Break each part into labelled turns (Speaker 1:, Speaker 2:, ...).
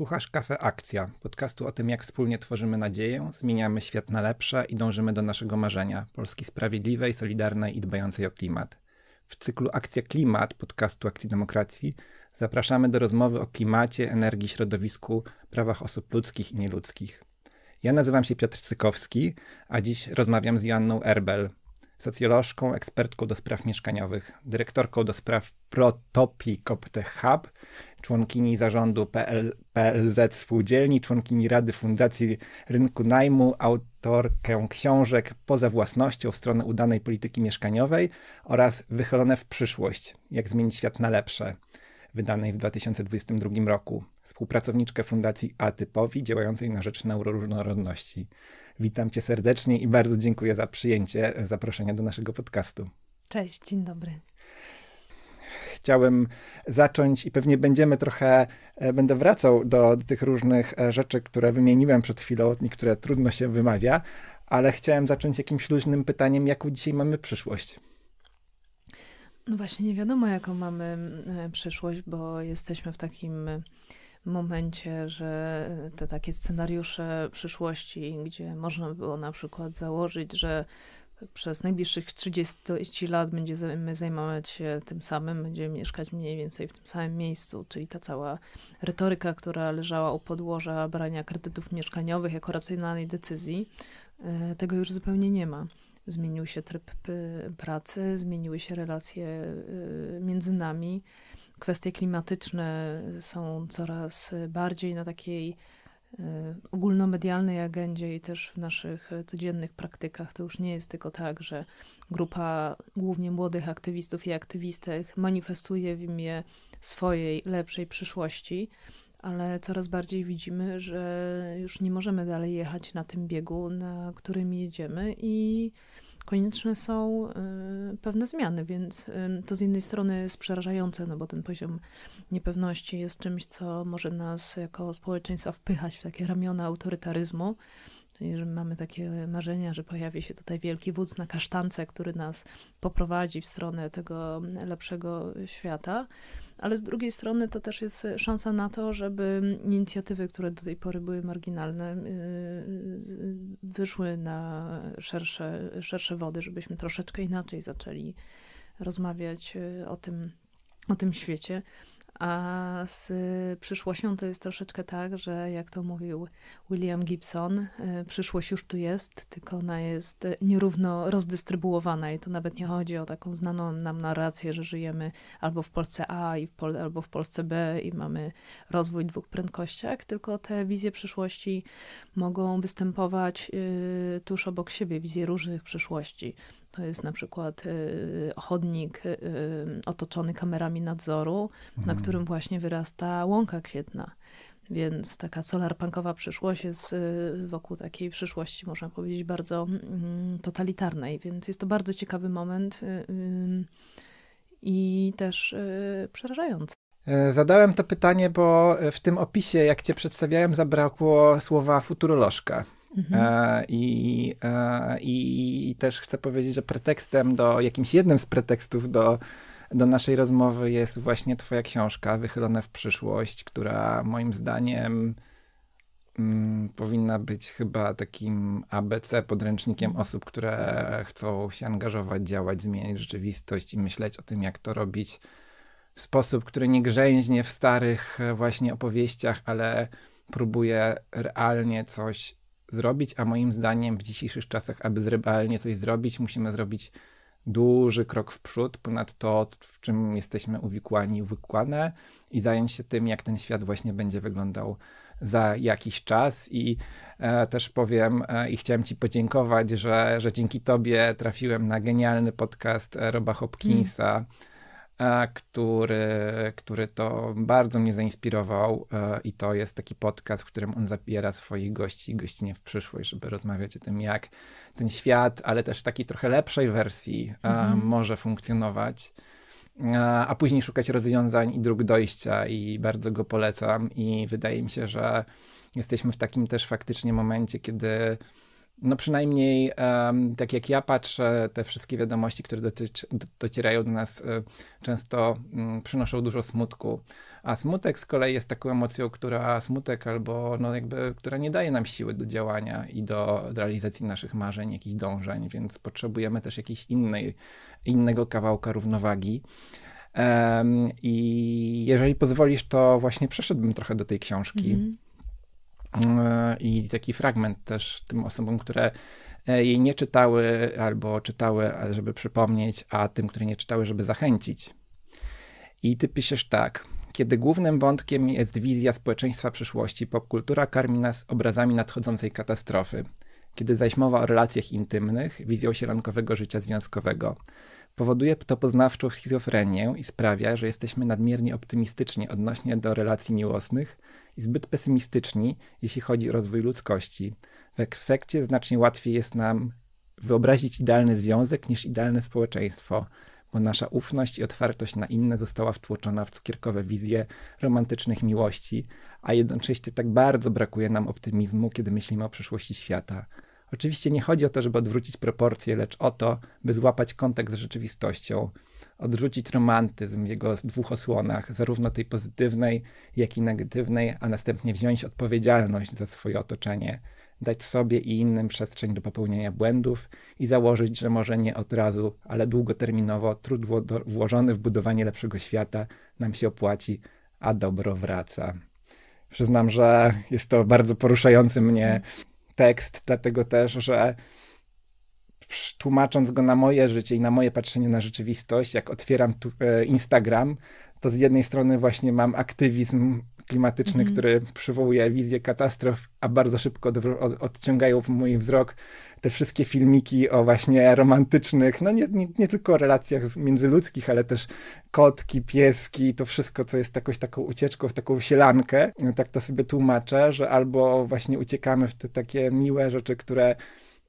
Speaker 1: Słuchasz Kafe Akcja, podcastu o tym, jak wspólnie tworzymy nadzieję, zmieniamy świat na lepsze i dążymy do naszego marzenia Polski sprawiedliwej, solidarnej i dbającej o klimat. W cyklu Akcja Klimat podcastu Akcji Demokracji zapraszamy do rozmowy o klimacie, energii, środowisku, prawach osób ludzkich i nieludzkich. Ja nazywam się Piotr Cykowski, a dziś rozmawiam z Joanną Erbel, socjolożką, ekspertką do spraw mieszkaniowych, dyrektorką do spraw Protopi Koptech Hub, członkini zarządu PL, PLZ Spółdzielni, członkini Rady Fundacji Rynku Najmu, autorkę książek Poza własnością w stronę udanej polityki mieszkaniowej oraz Wychylone w przyszłość, jak zmienić świat na lepsze, wydanej w 2022 roku, współpracowniczkę Fundacji Atypowi, działającej na rzecz neuroróżnorodności. Witam cię serdecznie i bardzo dziękuję za przyjęcie e, zaproszenia do naszego podcastu.
Speaker 2: Cześć, dzień dobry
Speaker 1: chciałem zacząć i pewnie będziemy trochę, e, będę wracał do, do, tych różnych e, rzeczy, które wymieniłem przed chwilą, niektóre trudno się wymawia, ale chciałem zacząć jakimś luźnym pytaniem, jaką dzisiaj mamy przyszłość.
Speaker 2: No właśnie, nie wiadomo, jaką mamy przyszłość, bo jesteśmy w takim momencie, że te takie scenariusze przyszłości, gdzie można było na przykład założyć, że przez najbliższych 30 lat będziemy zajmować się tym samym, będziemy mieszkać mniej więcej w tym samym miejscu, czyli ta cała retoryka, która leżała u podłoża brania kredytów mieszkaniowych jako racjonalnej decyzji, e, tego już zupełnie nie ma. Zmienił się tryb pracy, zmieniły się relacje e, między nami kwestie klimatyczne są coraz bardziej na takiej y, ogólnomedialnej agendzie i też w naszych codziennych praktykach. To już nie jest tylko tak, że grupa głównie młodych aktywistów i aktywistek manifestuje w imię swojej lepszej przyszłości, ale coraz bardziej widzimy, że już nie możemy dalej jechać na tym biegu, na którym jedziemy i konieczne są y, pewne zmiany, więc y, to z jednej strony jest przerażające, no bo ten poziom niepewności jest czymś, co może nas jako społeczeństwa wpychać w takie ramiona autorytaryzmu, Czyli, że mamy takie marzenia, że pojawi się tutaj wielki wódz na kasztance, który nas poprowadzi w stronę tego lepszego świata. Ale z drugiej strony to też jest szansa na to, żeby inicjatywy, które do tej pory były marginalne, y, y, wyszły na szersze, szersze wody, żebyśmy troszeczkę inaczej zaczęli rozmawiać y, o tym, o tym świecie. A z przyszłością to jest troszeczkę tak, że jak to mówił William Gibson, y, przyszłość już tu jest, tylko ona jest nierówno rozdystrybuowana i to nawet nie chodzi o taką znaną nam narrację, że żyjemy albo w Polsce A i w Pol albo w Polsce B i mamy rozwój dwóch prędkościach, tylko te wizje przyszłości mogą występować y, tuż obok siebie, wizje różnych przyszłości. To jest na przykład y, chodnik y, otoczony kamerami nadzoru, na mhm. którym właśnie wyrasta łąka kwietna. Więc taka solarpunkowa przyszłość jest y, wokół takiej przyszłości, można powiedzieć, bardzo mm, totalitarnej. Więc jest to bardzo ciekawy moment i też przerażający.
Speaker 1: E, zadałem to pytanie, bo e, w tym opisie, jak cię przedstawiałem, zabrakło słowa futurolożka. Mhm. E, e, I, I też chcę powiedzieć, że pretekstem do, jakimś jednym z pretekstów do, do naszej rozmowy jest właśnie Twoja książka Wychylone w przyszłość, która moim zdaniem mm, powinna być chyba takim ABC podręcznikiem osób, które chcą się angażować, działać, zmieniać rzeczywistość i myśleć o tym, jak to robić w sposób, który nie grzęźnie w starych e, właśnie opowieściach, ale próbuje realnie coś zrobić, a moim zdaniem w dzisiejszych czasach, aby realnie coś zrobić, musimy zrobić duży krok w przód ponad to, w czym jesteśmy uwikłani, uwikłane i zająć się tym, jak ten świat właśnie będzie wyglądał za jakiś czas i e, też powiem e, i chciałem Ci podziękować, że, że dzięki Tobie trafiłem na genialny podcast e, Roba Hopkinsa. Mm który, który to bardzo mnie zainspirował e, i to jest taki podcast, w którym on zabiera swoich gości i gościnie w przyszłość, żeby rozmawiać o tym, jak ten świat, ale też w takiej trochę lepszej wersji e, mhm. może funkcjonować e, a później szukać rozwiązań i dróg dojścia i bardzo go polecam i wydaje mi się, że jesteśmy w takim też faktycznie momencie, kiedy no przynajmniej tak jak ja patrzę, te wszystkie wiadomości, które dotyczy, docierają do nas, e, często mm, przynoszą dużo smutku. A smutek z kolei jest taką emocją, która smutek albo no jakby, która nie daje nam siły do działania i do, do realizacji naszych marzeń, jakichś dążeń, więc potrzebujemy też jakiejś innej, innego kawałka równowagi. Um, I jeżeli pozwolisz, to właśnie przeszedłbym trochę do tej książki. Mm -hmm E, i taki fragment też tym osobom, które e, jej nie czytały albo czytały, żeby przypomnieć, a tym, które nie czytały, żeby zachęcić. I ty piszesz tak. Kiedy głównym wątkiem jest wizja społeczeństwa przyszłości, popkultura karmi nas obrazami nadchodzącej katastrofy. Kiedy zaś mowa o relacjach intymnych, wizją sierankowego życia związkowego. Powoduje to poznawczą schizofrenię i sprawia, że jesteśmy nadmiernie optymistyczni odnośnie do relacji miłosnych, i zbyt pesymistyczni, jeśli chodzi o rozwój ludzkości. W efekcie znacznie łatwiej jest nam wyobrazić idealny związek niż idealne społeczeństwo, bo nasza ufność i otwartość na inne została wtłoczona w cukierkowe wizje romantycznych miłości, a jednocześnie tak bardzo brakuje nam optymizmu, kiedy myślimy o przyszłości świata. Oczywiście nie chodzi o to, żeby odwrócić proporcje, lecz o to, by złapać kontakt z rzeczywistością, odrzucić romantyzm w jego dwóch osłonach, zarówno tej pozytywnej, jak i negatywnej, a następnie wziąć odpowiedzialność za swoje otoczenie, dać sobie i innym przestrzeń do popełnienia błędów i założyć, że może nie od razu, ale długoterminowo trud włożony w budowanie lepszego świata nam się opłaci, a dobro wraca. Przyznam, że jest to bardzo poruszający mnie tekst, dlatego też, że tłumacząc go na moje życie i na moje patrzenie na rzeczywistość, jak otwieram tu, e, Instagram, to z jednej strony właśnie mam aktywizm klimatyczny, mm. który przywołuje wizję katastrof, a bardzo szybko od, od, odciągają w mój wzrok te wszystkie filmiki o właśnie romantycznych, no nie, nie, nie tylko relacjach międzyludzkich, ale też kotki, pieski, to wszystko, co jest jakąś taką ucieczką w taką sielankę. No tak to sobie tłumaczę, że albo właśnie uciekamy w te takie miłe rzeczy, które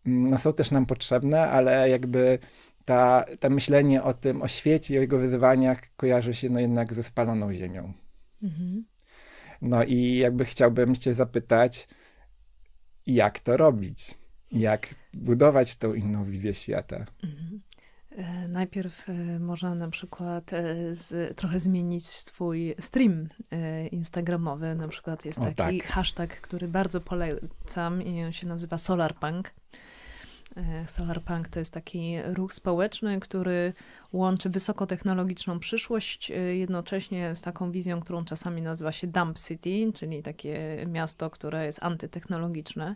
Speaker 1: Mm, są też nam potrzebne, ale jakby ta, ta myślenie o tym, o świecie i o jego wyzwaniach kojarzy się no jednak ze spaloną ziemią. Mhm. No i jakby chciałbym cię zapytać, jak to robić? Jak budować tą inną wizję świata? Mhm.
Speaker 2: E, najpierw e, można na przykład e, z, trochę zmienić swój stream instagramowy. Na przykład jest taki o, tak. hashtag, który bardzo polecam i on się nazywa SolarPunk. E, Solarpunk to jest taki ruch społeczny, który łączy wysokotechnologiczną przyszłość e, jednocześnie z taką wizją, którą czasami nazywa się Dump City, czyli takie miasto, które jest antytechnologiczne.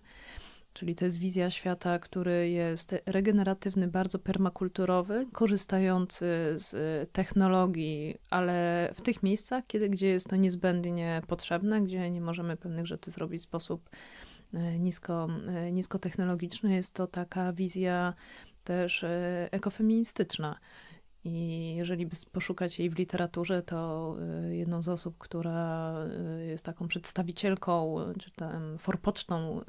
Speaker 2: Czyli to jest wizja świata, który jest regeneratywny, bardzo permakulturowy, korzystający z technologii, ale w tych miejscach, kiedy, gdzie jest to niezbędnie potrzebne, gdzie nie możemy pewnych rzeczy zrobić w sposób E, nisko, e, niskotechnologiczny, jest to taka wizja też e, ekofeministyczna, i jeżeli by poszukać jej w literaturze, to y, jedną z osób, która y, jest taką przedstawicielką, czy tam forpocztą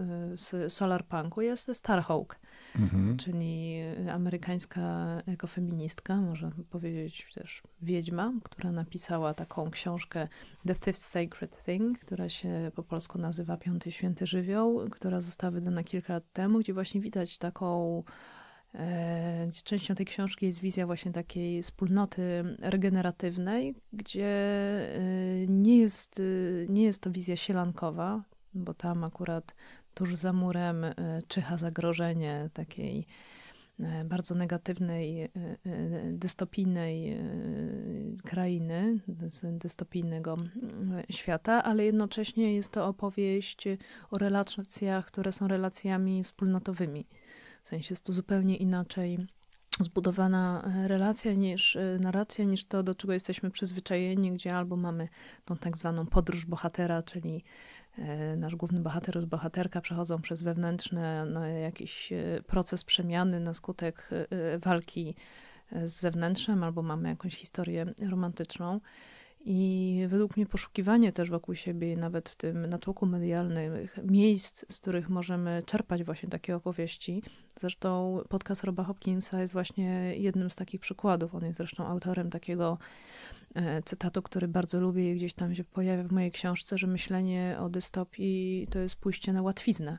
Speaker 2: y, solarpunku jest Starhawk, mhm. czyli amerykańska ekofeministka, można powiedzieć też wiedźma, która napisała taką książkę The Fifth Sacred Thing, która się po polsku nazywa Piąty Święty Żywioł, która została wydana kilka lat temu, gdzie właśnie widać taką E, częścią tej książki jest wizja właśnie takiej wspólnoty regeneratywnej, gdzie e, nie jest, e, nie jest to wizja sielankowa, bo tam akurat tuż za murem czyha zagrożenie takiej bardzo negatywnej, dystopijnej krainy, dystopijnego świata, ale jednocześnie jest to opowieść o relacjach, które są relacjami wspólnotowymi. W sensie jest to zupełnie inaczej zbudowana e, relacja niż e, narracja, niż to, do czego jesteśmy przyzwyczajeni, gdzie albo mamy tą tak zwaną podróż bohatera, czyli e, nasz główny bohater lub bohaterka przechodzą przez wewnętrzny no, jakiś proces przemiany na skutek walki z zewnętrzem, albo mamy jakąś historię romantyczną. I według mnie poszukiwanie też wokół siebie, nawet w tym natłoku medialnym, miejsc, z których możemy czerpać właśnie takie opowieści, Zresztą podcast Roba Hopkinsa jest właśnie jednym z takich przykładów. On jest zresztą autorem takiego e, cytatu, który bardzo lubię i gdzieś tam się pojawia w mojej książce, że myślenie o dystopii to jest pójście na łatwiznę.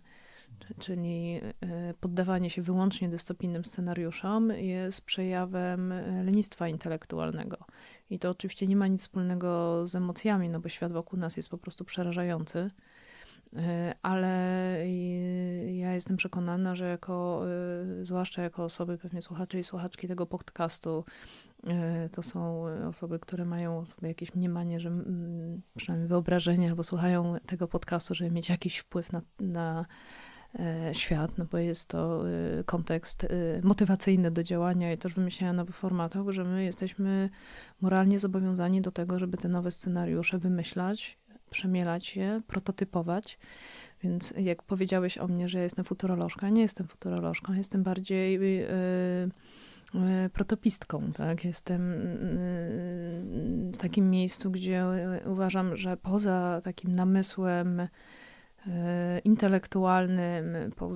Speaker 2: Czyli e, poddawanie się wyłącznie dystopijnym scenariuszom jest przejawem e, lenistwa intelektualnego. I to oczywiście nie ma nic wspólnego z emocjami, no bo świat wokół nas jest po prostu przerażający. E, ale ja jestem przekonana, że jako, e, zwłaszcza jako osoby, pewnie słuchacze i słuchaczki tego podcastu, e, to są osoby, które mają sobie jakieś mniemanie, że mm, przynajmniej wyobrażenie, albo słuchają tego podcastu, żeby mieć jakiś wpływ na, na świat, no bo jest to kontekst motywacyjny do działania i też wymyślania nowych formatów, tak, że my jesteśmy moralnie zobowiązani do tego, żeby te nowe scenariusze wymyślać przemielać je, prototypować. Więc jak powiedziałeś o mnie, że ja jestem futurolożką, nie jestem futurolożką, jestem bardziej yy, yy, protopistką. Tak? Jestem yy, w takim miejscu, gdzie uważam, że poza takim namysłem E, intelektualnym, po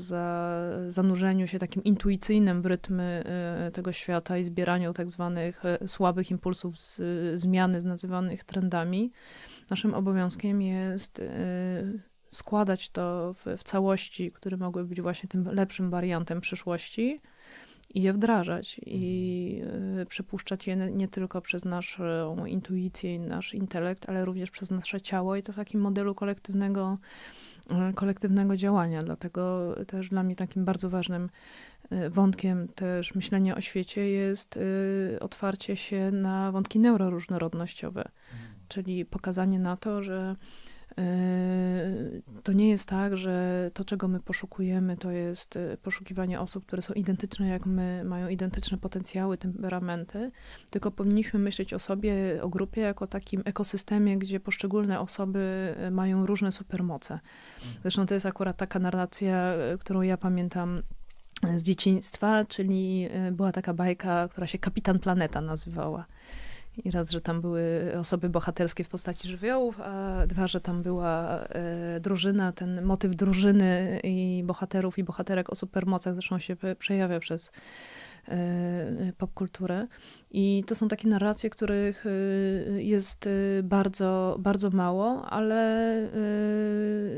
Speaker 2: zanurzeniu się takim intuicyjnym w rytmy e, tego świata i zbieraniu tak zwanych e, słabych impulsów z zmiany, z nazywanych trendami, naszym obowiązkiem jest składać to w, w całości, które mogły być właśnie tym lepszym wariantem przyszłości i je wdrażać i przepuszczać je nie tylko przez naszą intuicję i nasz intelekt, ale również przez nasze ciało i to w takim modelu kolektywnego Mhm. kolektywnego działania. Dlatego też dla mnie takim bardzo ważnym y, wątkiem też myślenia o świecie jest y, otwarcie się na wątki neuroróżnorodnościowe, mhm. czyli pokazanie na to, że Yy, to nie jest tak, że to, czego my poszukujemy, to jest y, poszukiwanie osób, które są identyczne jak my, mają identyczne potencjały, temperamenty, tylko powinniśmy myśleć o sobie, o grupie jako takim ekosystemie, gdzie poszczególne osoby y, mają różne supermoce. Mhm. Zresztą to jest akurat taka narracja, y, którą ja pamiętam z dzieciństwa, czyli była taka bajka, która się Kapitan Planeta nazywała. I raz, że tam były osoby bohaterskie w postaci żywiołów, a dwa, że tam była e, drużyna, ten motyw drużyny i bohaterów i bohaterek o supermocach zresztą się przejawia przez e, popkulturę. I to są takie narracje, których e, jest bardzo, bardzo mało, ale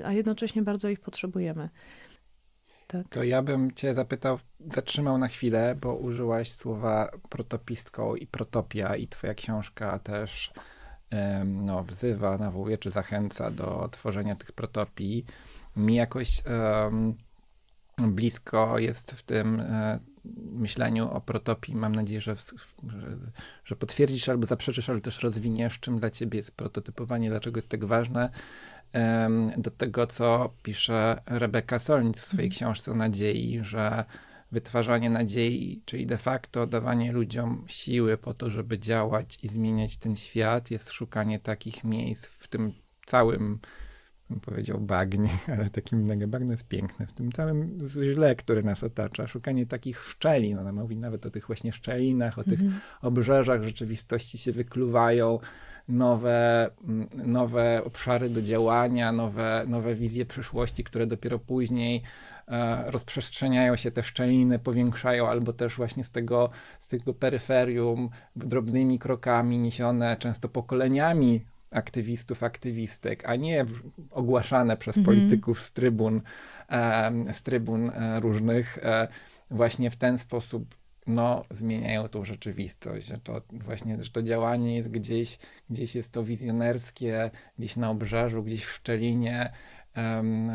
Speaker 2: a jednocześnie bardzo ich potrzebujemy
Speaker 1: tak? To ja bym cię zapytał, zatrzymał na chwilę, bo użyłaś słowa protopistką i protopia i twoja książka też no, wzywa, nawołuje czy zachęca do tworzenia tych protopii. Mi jakoś blisko jest w tym e, myśleniu o protopii. Mam nadzieję, że, że, że potwierdzisz albo zaprzeczysz, ale też rozwiniesz, czym dla ciebie jest prototypowanie, dlaczego jest tak ważne do tego, co pisze Rebeka Solnit w swojej mhm. książce o nadziei, że wytwarzanie nadziei, czyli de facto dawanie ludziom siły po to, żeby działać i zmieniać ten świat, jest szukanie takich miejsc w tym całym, bym powiedział, bagnie, ale takim mega bagno jest piękne, w tym całym źle, który nas otacza, szukanie takich szczelin. Ona mówi nawet o tych właśnie szczelinach, o tych mhm. obrzeżach rzeczywistości się wykluwają nowe, mm, nowe obszary do działania, nowe, nowe wizje przyszłości, które dopiero później e, rozprzestrzeniają się te szczeliny, powiększają, albo też właśnie z tego, z tego peryferium drobnymi krokami niesione często pokoleniami aktywistów, aktywistek, a nie ogłaszane przez mhm. polityków z trybun, e, z trybun e, różnych właśnie w ten sposób no, zmieniają tą rzeczywistość, że to właśnie że to działanie jest gdzieś, gdzieś jest to wizjonerskie, gdzieś na obrzeżu, gdzieś w szczelinie, um,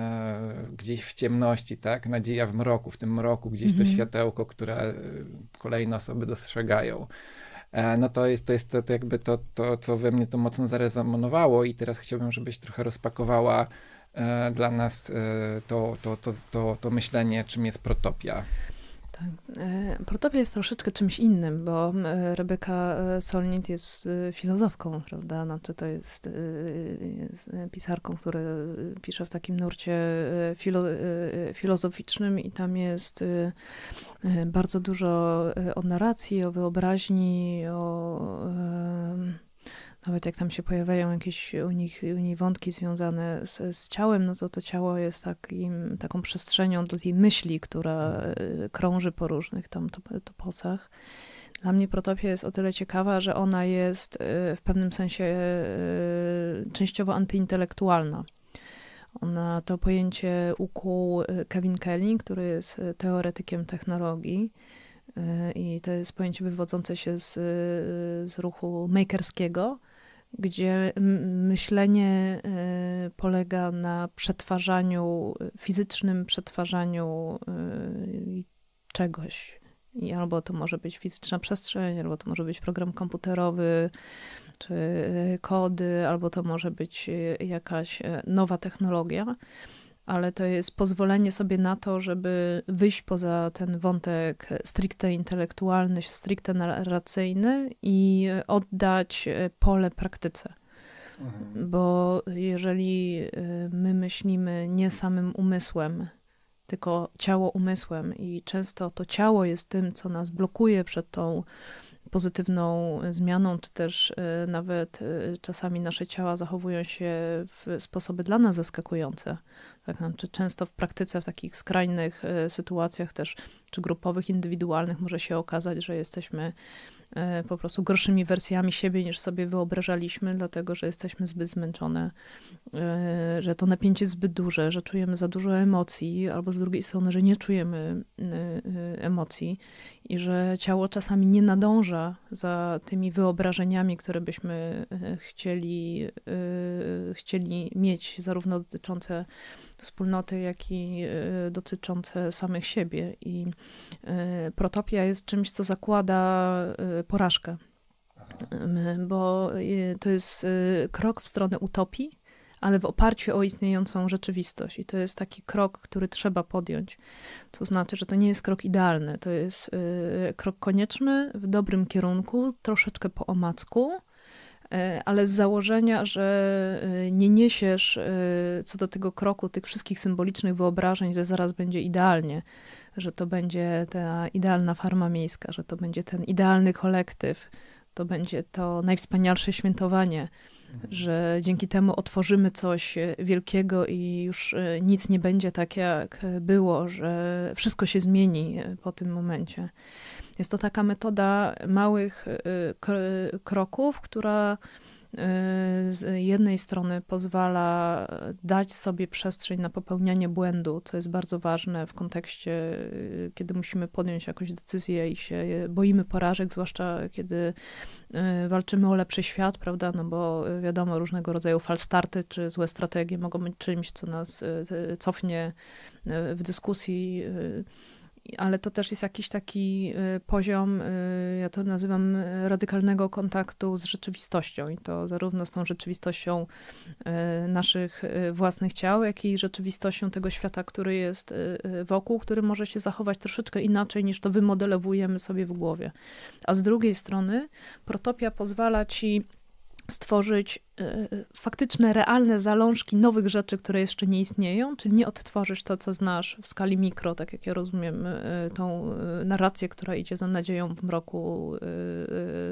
Speaker 1: gdzieś w ciemności, tak? Nadzieja w mroku, w tym mroku gdzieś mm -hmm. to światełko, które kolejne osoby dostrzegają. E, no to jest, to jest to, to jakby to, to, co we mnie to mocno zarezonowało i teraz chciałbym, żebyś trochę rozpakowała e, dla nas to, to, to, to, to myślenie, czym jest protopia.
Speaker 2: Tak. E, Protopia jest troszeczkę czymś innym, bo e, Rebeka e, Solnit jest filozofką, prawda? Znaczy to jest, jest pisarką, która pisze w takim nurcie filo, filozoficznym i tam jest bardzo dużo o narracji, o wyobraźni, o nawet jak tam się pojawiają jakieś u nich, u nich wątki związane z, z ciałem, no to to ciało jest takim, taką przestrzenią do tej myśli, która mhm. y, krąży po różnych tam topocach. Dla mnie Protopia jest o tyle ciekawa, że ona jest y, w pewnym sensie y, częściowo antyintelektualna. Ona to pojęcie ukuł Kevin Kelly, który jest teoretykiem technologii. I to jest pojęcie wywodzące się z, z ruchu makerskiego, gdzie myślenie y, polega na przetwarzaniu, fizycznym przetwarzaniu y, czegoś. I albo to może być fizyczna przestrzeń, albo to może być program komputerowy, czy y, kody, albo to może być jakaś nowa technologia ale to jest pozwolenie sobie na to, żeby wyjść poza ten wątek stricte intelektualny, stricte narracyjny i oddać e, pole praktyce. Mhm. Bo jeżeli e, my myślimy nie samym umysłem, tylko ciało umysłem, i często to ciało jest tym, co nas blokuje przed tą pozytywną zmianą, czy też e, nawet czasami nasze ciała zachowują się w sposoby dla nas zaskakujące tak nam no, często w praktyce, w takich skrajnych e, sytuacjach też, czy grupowych, indywidualnych, może się okazać, że jesteśmy e, po prostu gorszymi wersjami siebie niż sobie wyobrażaliśmy, dlatego że jesteśmy zbyt zmęczone, e, że to napięcie jest zbyt duże, że czujemy za dużo emocji, albo z drugiej strony, że nie czujemy emocji i że ciało czasami nie nadąża za tymi wyobrażeniami, które byśmy chcieli, chcieli mieć, zarówno dotyczące wspólnoty, jak i y, dotyczące samych siebie. I y, protopia jest czymś, co zakłada y, porażkę, bo to jest krok w stronę utopii, ale w oparciu o istniejącą rzeczywistość. I to jest taki krok, który trzeba podjąć. Co znaczy, że to nie jest krok idealny, to jest krok konieczny w dobrym kierunku, troszeczkę po omacku E, ale z założenia, że e, nie niesiesz e, co do tego kroku tych wszystkich symbolicznych wyobrażeń, że zaraz będzie idealnie, że to będzie ta idealna farma miejska, że to będzie ten idealny kolektyw, to będzie to najwspanialsze świętowanie że dzięki temu otworzymy coś e, wielkiego i już e, nic nie będzie tak, jak było, że wszystko się zmieni e, po tym momencie. Jest to taka metoda małych kroków, która Y, z jednej strony pozwala e, dać sobie przestrzeń na popełnianie błędu, co jest bardzo ważne w kontekście, y, kiedy musimy podjąć jakąś decyzję i się y, boimy porażek, zwłaszcza kiedy walczymy o lepszy świat, prawda? No bo wiadomo, różnego rodzaju falstarty czy złe strategie mogą być czymś, co nas cofnie w dyskusji ale to też jest jakiś taki y, poziom, y, ja to nazywam y, radykalnego kontaktu z rzeczywistością i to zarówno z tą rzeczywistością naszych własnych ciał, jak i rzeczywistością tego świata, który jest wokół, który może się zachować troszeczkę inaczej niż to wymodelowujemy sobie w głowie. A z drugiej strony protopia pozwala ci stworzyć e, faktyczne, realne zalążki nowych rzeczy, które jeszcze nie istnieją, czyli nie odtworzyć to, co znasz w skali mikro, tak jak ja rozumiem e, tą e, narrację, która idzie za nadzieją w mroku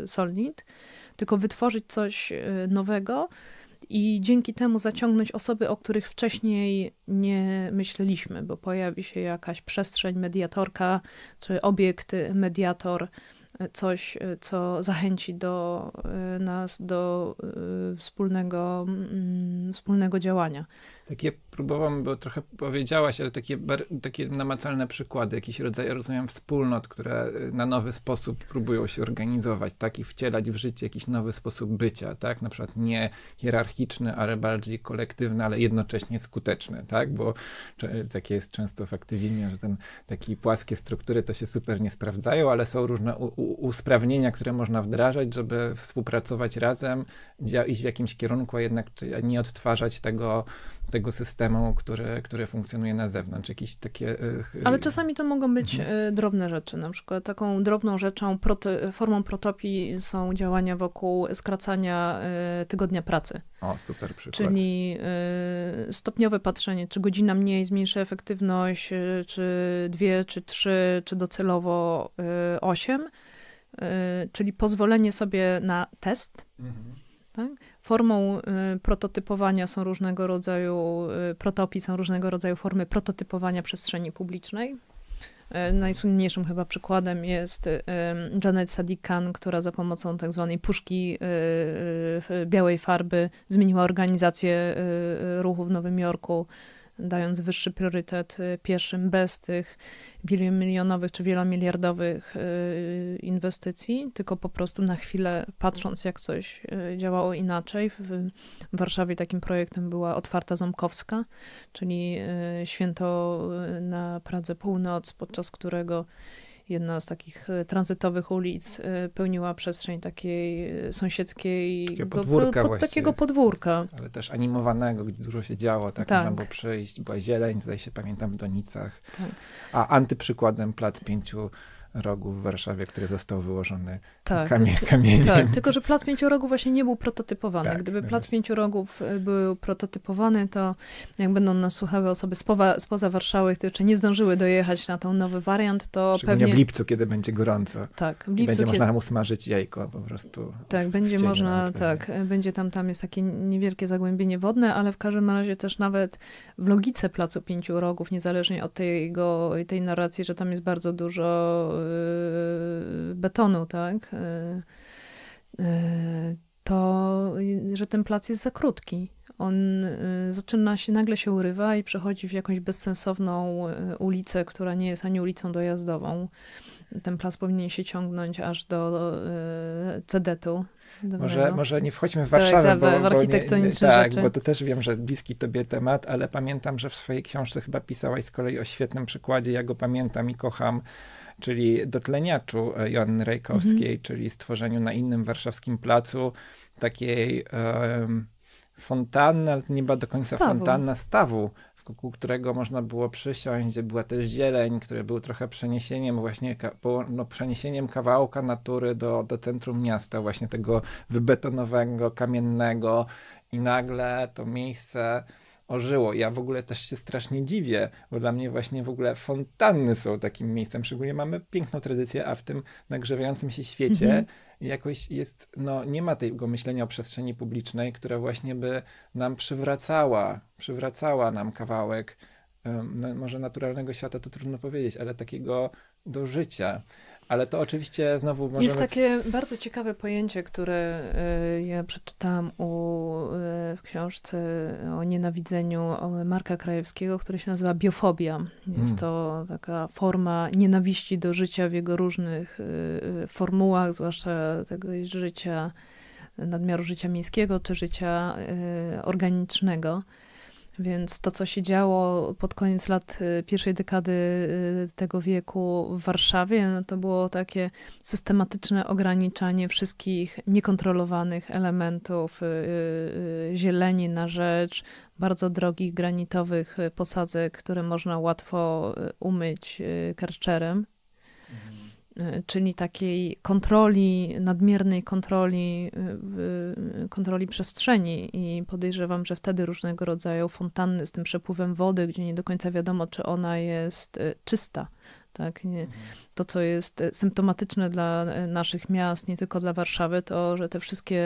Speaker 2: Solnit, tylko wytworzyć coś nowego i dzięki temu zaciągnąć osoby, o których wcześniej nie myśleliśmy, bo pojawi się jakaś przestrzeń, mediatorka czy obiekt, mediator, coś, y, co zachęci do y, nas do y, wspólnego, mm, wspólnego działania.
Speaker 1: Takie próbowałam, bo trochę powiedziałaś, ale takie, takie namacalne przykłady, jakiś rodzaj, rozumiem, wspólnot, które y, na nowy sposób próbują się organizować, tak, i wcielać w życie jakiś nowy sposób bycia, tak, na przykład nie hierarchiczny, ale bardziej kolektywny, ale jednocześnie skuteczny, tak, bo takie jest często w aktywizmie, że ten, takie płaskie struktury to się super nie sprawdzają, ale są różne usprawnienia, które można wdrażać, żeby współpracować razem, iść w jakimś kierunku, a jednak nie odtwarzać tego, tego tego systemu, który, który funkcjonuje na zewnątrz. Jakieś takie... E, Ale czasami to mogą być mhm.
Speaker 2: E, drobne rzeczy. Na przykład taką drobną rzeczą, proto, formą protopii są działania wokół skracania e, tygodnia pracy. O, super przykład. Czyli stopniowe patrzenie, czy godzina mniej zmniejszy efektywność, czy dwie, czy trzy, czy docelowo osiem. Czyli pozwolenie sobie na test. Mhm. Tak? Formą y, prototypowania są różnego rodzaju, y, protopy są różnego rodzaju formy prototypowania przestrzeni publicznej. Y, najsłynniejszym chyba przykładem jest Janet Sadikan, która za pomocą tak zwanej puszki białej farby zmieniła organizację ruchu w Nowym Jorku dając wyższy priorytet y, pieszym bez tych wielomilionowych czy wielomiliardowych y, inwestycji, tylko po prostu na chwilę patrząc, jak coś y, działało inaczej. W Warszawie takim projektem była Otwarta Ząbkowska, czyli święto na Pradze Północ, podczas którego jedna z takich y, tranzytowych ulic y, pełniła przestrzeń takiej y, sąsiedzkiej, takiego podwórka, pod, takiego podwórka.
Speaker 1: Ale też animowanego, gdzie dużo się działo, tak, tak. można było przyjść, była zieleń, tutaj się pamiętam w Donicach. Tak. A antyprzykładem Plac Pięciu rogu w Warszawie, który został wyłożony tak, kamie kamieniem. Tak, tylko
Speaker 2: że plac pięciu rogów właśnie nie był prototypowany. Tak, Gdyby no plac jest. rogów był prototypowany, to jak będą nas słuchały osoby spowa, spoza Warszawy, które jeszcze nie zdążyły dojechać na ten nowy wariant, to pewnie... w lipcu,
Speaker 1: kiedy będzie gorąco. Tak, w lipcu, Będzie kiedy... można tam usmażyć jajko po prostu.
Speaker 2: Tak, w, będzie w można, tak, będzie tam, tam jest takie niewielkie zagłębienie wodne, ale w każdym razie też nawet w logice placu pięciu rogów, niezależnie od tej, tej narracji, że tam jest bardzo dużo Y, betonu, tak? Y, y, to, że ten plac jest za krótki. On zaczyna się, nagle się urywa i przechodzi w jakąś bezsensowną ulicę, która nie jest ani ulicą dojazdową. Ten plac powinien się ciągnąć aż do cd Tu. Może, może nie wchodźmy w tak, Warszawę, tak, bo, w architektoniczne bo nie, nie, Tak, bo
Speaker 1: to też wiem, że bliski tobie temat, ale pamiętam, że w swojej książce chyba pisałaś z kolei o świetnym przykładzie, ja go pamiętam i kocham, czyli dotleniaczu e, Joanny Rejkowskiej, mhm. czyli stworzeniu na innym warszawskim placu takiej um, fontanny, ale nie była do końca stawu. fontanna, stawu, wokół którego można było przysiąść, gdzie była też zieleń, który był trochę przeniesieniem właśnie, no, przeniesieniem kawałka natury do, do centrum miasta, właśnie tego wybetonowego, kamiennego i nagle to miejsce ożyło. Ja w ogóle też się strasznie dziwię, bo dla mnie właśnie w ogóle fontanny są takim miejscem. Szczególnie mamy piękną tradycję, a w tym nagrzewającym się świecie mhm. jakoś jest, no nie ma tego myślenia o przestrzeni publicznej, która właśnie by nam przywracała, przywracała nam kawałek, um, może naturalnego świata to trudno powiedzieć, ale takiego do życia. Ale to oczywiście znowu możemy... Jest
Speaker 2: takie bardzo ciekawe pojęcie, które y, ja przeczytałam u, y, w książce o nienawidzeniu Marka Krajewskiego, który się nazywa biofobia. Jest hmm. to taka forma nienawiści do życia w jego różnych y, formułach, zwłaszcza tego życia, nadmiaru życia miejskiego czy życia organicznego. Więc to, co się działo pod koniec lat y, pierwszej dekady y, tego wieku w Warszawie, no to było takie systematyczne ograniczanie wszystkich niekontrolowanych elementów y, zieleni na rzecz bardzo drogich granitowych posadzek, które można łatwo umyć karczerem. Mhm. Y, czyli takiej kontroli, nadmiernej kontroli, y, kontroli przestrzeni i podejrzewam, że wtedy różnego rodzaju fontanny z tym przepływem wody, gdzie nie do końca wiadomo, czy ona jest y, czysta. Tak? Nie, mhm. to, co jest symptomatyczne dla naszych miast, nie tylko dla Warszawy, to, że te wszystkie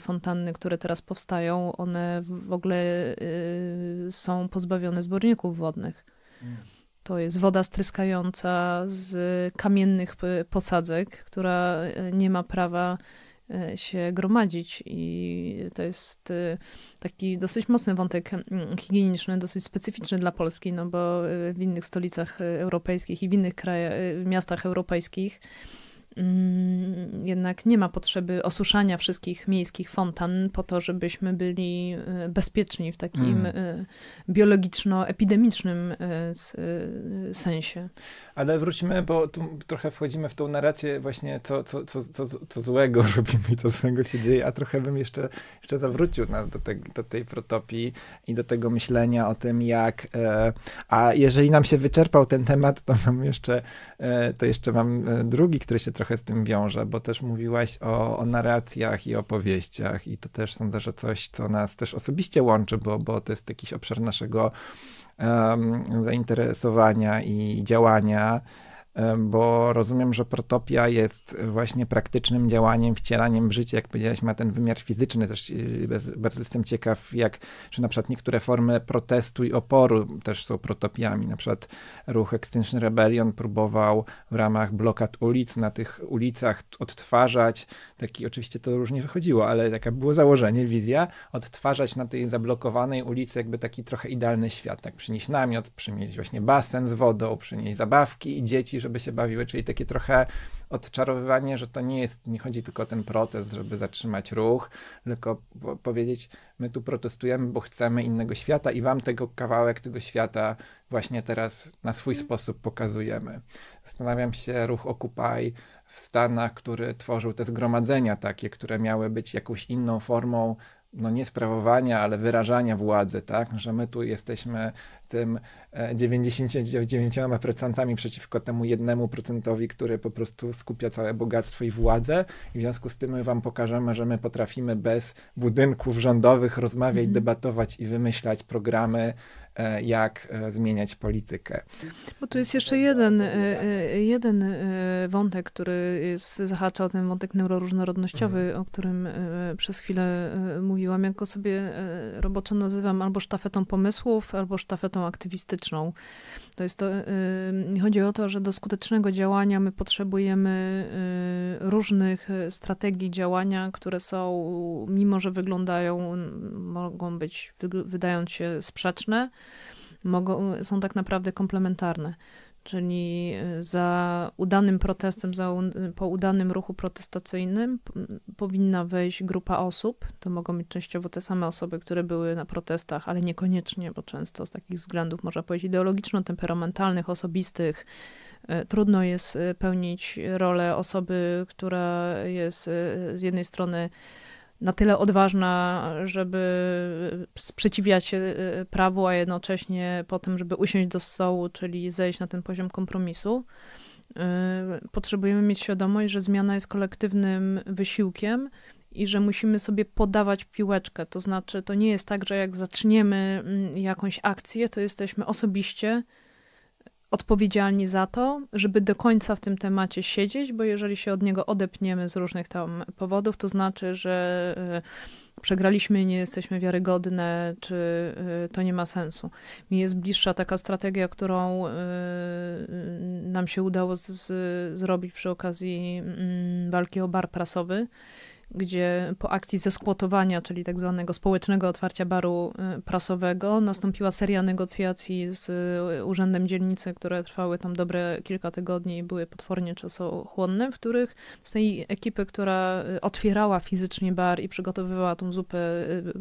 Speaker 2: fontanny, które teraz powstają, one w ogóle są pozbawione zborników wodnych. Mhm. To jest woda stryskająca z kamiennych posadzek, która e, nie ma prawa e, się gromadzić i to jest e, taki dosyć mocny wątek mm, higieniczny, dosyć specyficzny dla Polski, no bo w innych stolicach europejskich i w innych krajach, miastach europejskich Mm, jednak nie ma potrzeby osuszania wszystkich miejskich fontan po to, żebyśmy byli e, bezpieczni w takim mm. E, biologiczno-epidemicznym e, sensie.
Speaker 1: Ale wróćmy, bo tu trochę wchodzimy w tą narrację właśnie, co, co, co, co, co złego robimy i co złego się dzieje, a trochę bym jeszcze, jeszcze zawrócił na do, te, do tej protopii i do tego myślenia o tym, jak... E, a jeżeli nam się wyczerpał ten temat, to mam jeszcze, e, to jeszcze mam e, drugi, który się trochę z tym wiąże, bo też mówiłaś o, o narracjach i opowieściach i to też sądzę, że coś, co nas też osobiście łączy, bo, bo to jest jakiś obszar naszego zainteresowania i działania, bo rozumiem, że protopia jest właśnie praktycznym działaniem, wcielaniem w życie, jak powiedziałeś, ma ten wymiar fizyczny też, y, bardzo jestem ciekaw, jak, czy na przykład niektóre formy protestu i oporu też są protopiami, na przykład ruch Extinction Rebellion próbował w ramach blokad ulic na tych ulicach odtwarzać taki oczywiście to różnie wychodziło, ale taka było założenie, wizja, odtwarzać na tej zablokowanej ulicy jakby taki trochę idealny świat, tak przynieść namiot, przynieść właśnie basen z wodą, przynieść zabawki i dzieci, żeby się bawiły, czyli takie trochę odczarowywanie, że to nie jest, nie chodzi tylko o ten protest, żeby zatrzymać ruch, tylko po powiedzieć, my tu protestujemy, bo chcemy innego świata i wam tego kawałek tego świata właśnie teraz na swój mhm. sposób pokazujemy. Zastanawiam się, ruch Occupy w Stanach, który tworzył te zgromadzenia takie, które miały być jakąś inną formą no nie sprawowania, ale wyrażania władzy, tak? Że my tu jesteśmy tym 99% e, przeciwko temu jednemu procentowi, który po prostu skupia całe bogactwo i władzę. I w związku z tym my wam pokażemy, że my potrafimy bez budynków rządowych rozmawiać, mm. debatować i wymyślać programy E, jak e, zmieniać politykę.
Speaker 2: Bo tu jest jeszcze jeden, e, jeden wątek, który jest, zahacza o ten wątek neuroróżnorodnościowy, mhm. o którym przez chwilę mówiłam. Jak go sobie roboczo nazywam albo sztafetą pomysłów, albo sztafetą aktywistyczną. To jest to, chodzi o to, że do skutecznego działania my potrzebujemy różnych strategii działania, które są, mimo że wyglądają, mogą być, wydając się sprzeczne, mogą, są tak naprawdę komplementarne. Czyli e, za udanym protestem, za, po udanym ruchu protestacyjnym powinna wejść grupa osób. To mogą być częściowo te same osoby, które były na protestach, ale niekoniecznie, bo często z takich względów, można powiedzieć, ideologiczno-temperamentalnych, osobistych, e, trudno jest e, pełnić rolę osoby, która jest z jednej strony na tyle odważna, żeby sprzeciwiać się y, prawu, a jednocześnie potem, żeby usiąść do stołu, czyli zejść na ten poziom kompromisu. Y, potrzebujemy mieć świadomość, że zmiana jest kolektywnym wysiłkiem i że musimy sobie podawać piłeczkę. To znaczy, to nie jest tak, że jak zaczniemy mm, jakąś akcję, to jesteśmy osobiście odpowiedzialni za to, żeby do końca w tym temacie siedzieć, bo jeżeli się od niego odepniemy z różnych tam powodów, to znaczy, że e, przegraliśmy, nie jesteśmy wiarygodne, czy e, to nie ma sensu. Mi jest bliższa taka strategia, którą e, nam się udało z, zrobić przy okazji mm, walki o bar prasowy, gdzie po akcji zeskłotowania, czyli tak zwanego społecznego otwarcia baru y, prasowego, nastąpiła seria negocjacji z y, Urzędem Dzielnicy, które trwały tam dobre kilka tygodni i były potwornie czasochłonne, w których z tej ekipy, która y, otwierała fizycznie bar i przygotowywała tą zupę,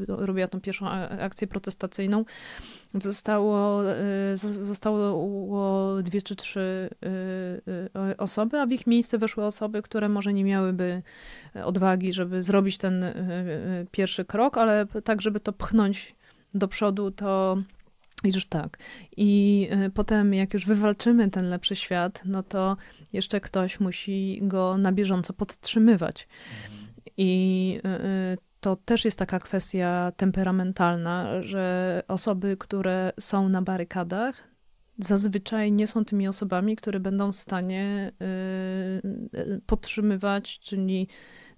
Speaker 2: robiła tą pierwszą akcję protestacyjną, Zostało, y, zostało dwie czy trzy y, y, osoby, a w ich miejsce weszły osoby, które może nie miałyby odwagi, żeby zrobić ten pierwszy krok, ale tak, żeby to pchnąć do przodu, to już tak. I potem, jak już wywalczymy ten lepszy świat, no to jeszcze ktoś musi go na bieżąco podtrzymywać. Mhm. I to też jest taka kwestia temperamentalna, że osoby, które są na barykadach, zazwyczaj nie są tymi osobami, które będą w stanie y, y, podtrzymywać, czyli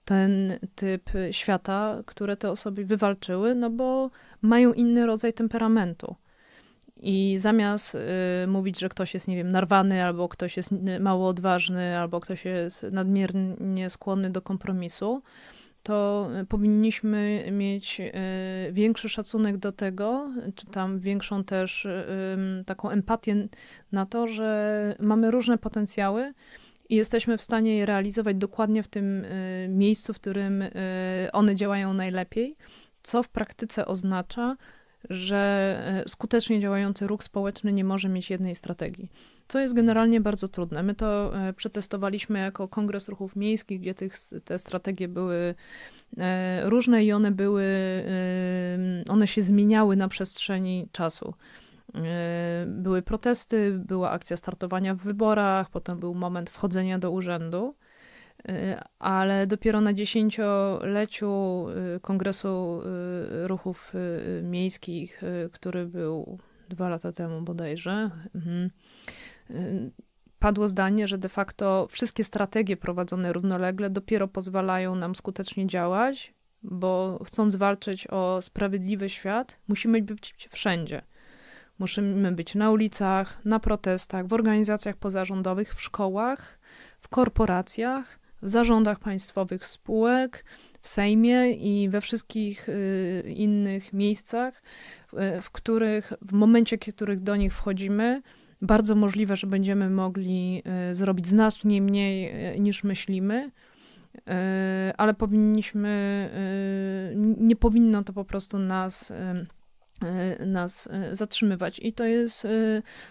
Speaker 2: ten typ świata, które te osoby wywalczyły, no bo mają inny rodzaj temperamentu. I zamiast y, mówić, że ktoś jest, nie wiem, narwany, albo ktoś jest y, mało odważny, albo ktoś jest nadmiernie skłonny do kompromisu, to powinniśmy mieć e, większy szacunek do tego, czy tam większą też e, taką empatię na to, że mamy różne potencjały i jesteśmy w stanie je realizować dokładnie w tym e, miejscu, w którym one działają najlepiej, co w praktyce oznacza, że e, skutecznie działający ruch społeczny nie może mieć jednej strategii, co jest generalnie bardzo trudne. My to e, przetestowaliśmy jako Kongres Ruchów Miejskich, gdzie tych, te strategie były e, różne i one były, one się zmieniały na przestrzeni czasu. Były protesty, była akcja startowania w wyborach, potem był moment wchodzenia do urzędu. Y, ale dopiero na dziesięcioleciu y, Kongresu y, Ruchów Miejskich, który był dwa lata temu bodajże, mhm, padło zdanie, że de facto wszystkie strategie prowadzone równolegle dopiero pozwalają nam skutecznie działać, bo chcąc walczyć o sprawiedliwy świat, musimy być wszędzie. Musimy być na ulicach, na protestach, w organizacjach pozarządowych, w szkołach, w korporacjach, w zarządach państwowych spółek, w Sejmie i we wszystkich y, innych miejscach, y, w których w momencie, w których do nich wchodzimy, bardzo możliwe, że będziemy mogli y, zrobić znacznie mniej niż myślimy, ale powinniśmy, nie powinno to po prostu nas nas zatrzymywać. I to jest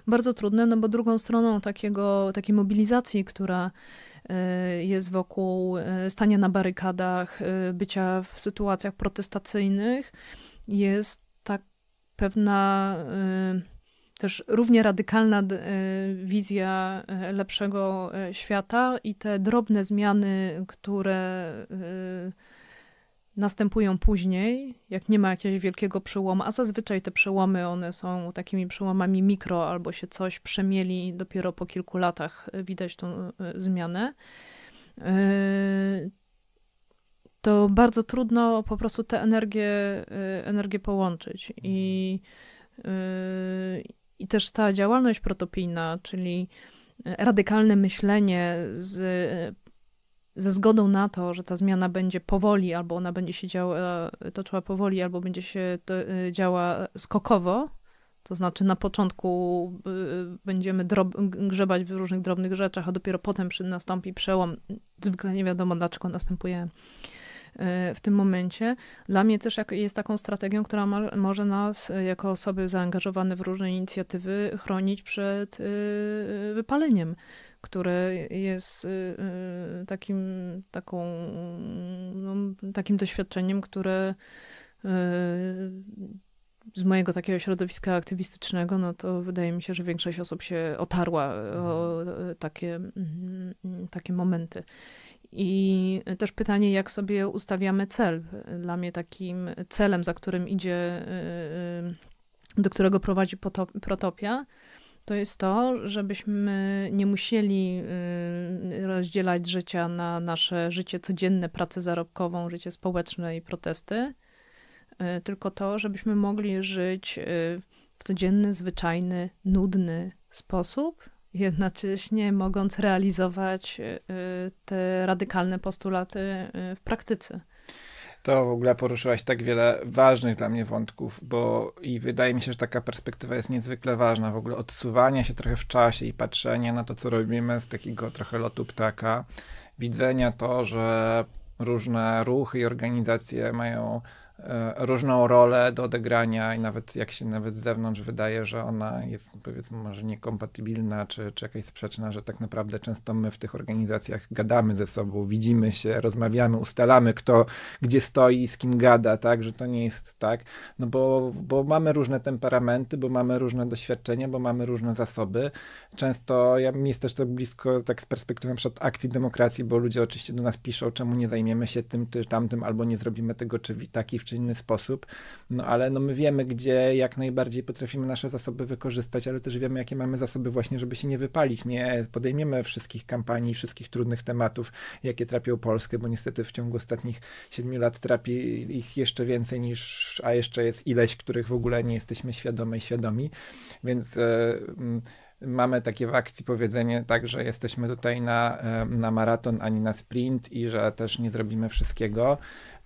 Speaker 2: bardzo trudne, no bo drugą stroną takiego, takiej mobilizacji, która Y, jest wokół y, stania na barykadach, y, bycia w sytuacjach protestacyjnych, jest tak pewna też równie radykalna wizja lepszego świata i te drobne zmiany, które następują później, jak nie ma jakiegoś wielkiego przełomu, a zazwyczaj te przełomy, one są takimi przełomami mikro, albo się coś przemieli, dopiero po kilku latach widać tą e, zmianę, e, to bardzo trudno po prostu te energie, e, energię połączyć. I, mhm. I też ta działalność protopijna, czyli radykalne myślenie z ze zgodą na to, że ta zmiana będzie powoli, albo ona będzie się działa, e, toczyła powoli, albo będzie się to, e, działa skokowo, to znaczy na początku e, będziemy grzebać w różnych drobnych rzeczach, a dopiero potem przy nastąpi przełom. Zwykle nie wiadomo, dlaczego następuje w tym momencie. Dla mnie też jest taką strategią, która ma, może nas, jako osoby zaangażowane w różne inicjatywy, chronić przed wypaleniem które jest y, y, takim, taką, no, takim doświadczeniem, które y, z mojego takiego środowiska aktywistycznego, no to wydaje mi się, że większość osób się otarła o mhm. takie, mm, takie momenty. I też pytanie, jak sobie ustawiamy cel. Dla mnie takim celem, za którym idzie, do którego prowadzi protopia, to jest to, żebyśmy nie musieli y, rozdzielać życia na nasze życie codzienne, pracę zarobkową, życie społeczne i protesty, y, tylko to, żebyśmy mogli żyć y, w codzienny, zwyczajny, nudny sposób, jednocześnie mogąc realizować te radykalne postulaty w praktyce
Speaker 1: to w ogóle poruszyłaś tak wiele ważnych dla mnie wątków, bo i wydaje mi się, że taka perspektywa jest niezwykle ważna, w ogóle odsuwanie się trochę w czasie i patrzenie na to, co robimy z takiego trochę lotu ptaka, widzenia to, że różne ruchy i organizacje mają E, różną rolę do odegrania i nawet jak się nawet z zewnątrz wydaje, że ona jest powiedzmy może niekompatybilna czy, czy jakaś sprzeczna, że tak naprawdę często my w tych organizacjach gadamy ze sobą, widzimy się, rozmawiamy, ustalamy kto gdzie stoi, z kim gada, tak, że to nie jest tak, no bo, bo mamy różne temperamenty, bo mamy różne doświadczenia, bo mamy różne zasoby. Często, ja, mi jest też to blisko tak z perspektywy przed akcji demokracji, bo ludzie oczywiście do nas piszą, czemu nie zajmiemy się tym czy tamtym, albo nie zrobimy tego czy takich czy inny sposób, no ale no my wiemy, gdzie jak najbardziej potrafimy nasze zasoby wykorzystać, ale też wiemy, jakie mamy zasoby właśnie, żeby się nie wypalić. Nie podejmiemy wszystkich kampanii, wszystkich trudnych tematów, jakie trapią Polskę, bo niestety w ciągu ostatnich siedmiu lat trapi ich jeszcze więcej niż, a jeszcze jest ileś, których w ogóle nie jesteśmy świadome i świadomi, więc e, mamy takie w akcji powiedzenie, tak, że jesteśmy tutaj na, e, na maraton, ani na sprint i że też nie zrobimy wszystkiego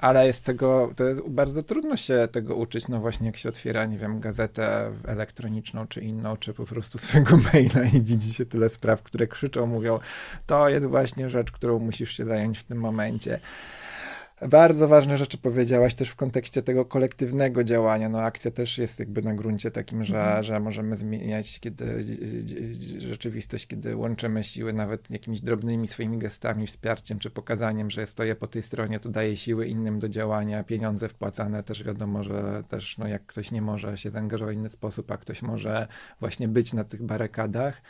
Speaker 1: ale jest tego, to jest bardzo trudno się tego uczyć, no właśnie jak się otwiera, nie wiem, gazetę elektroniczną czy inną, czy po prostu swojego maila i widzi się tyle spraw, które krzyczą, mówią, to jest właśnie rzecz, którą musisz się zająć w tym momencie. Bardzo ważne rzeczy powiedziałaś też w kontekście tego kolektywnego działania. No akcja też jest jakby na gruncie takim, że, mhm. że możemy zmieniać kiedy, rzeczywistość, kiedy łączymy siły nawet jakimiś drobnymi swoimi gestami, wsparciem czy pokazaniem, że stoję po tej stronie, to daje siły innym do działania, pieniądze wpłacane też wiadomo, że też no, jak ktoś nie może się zaangażować w inny sposób, a ktoś może właśnie być na tych barykadach,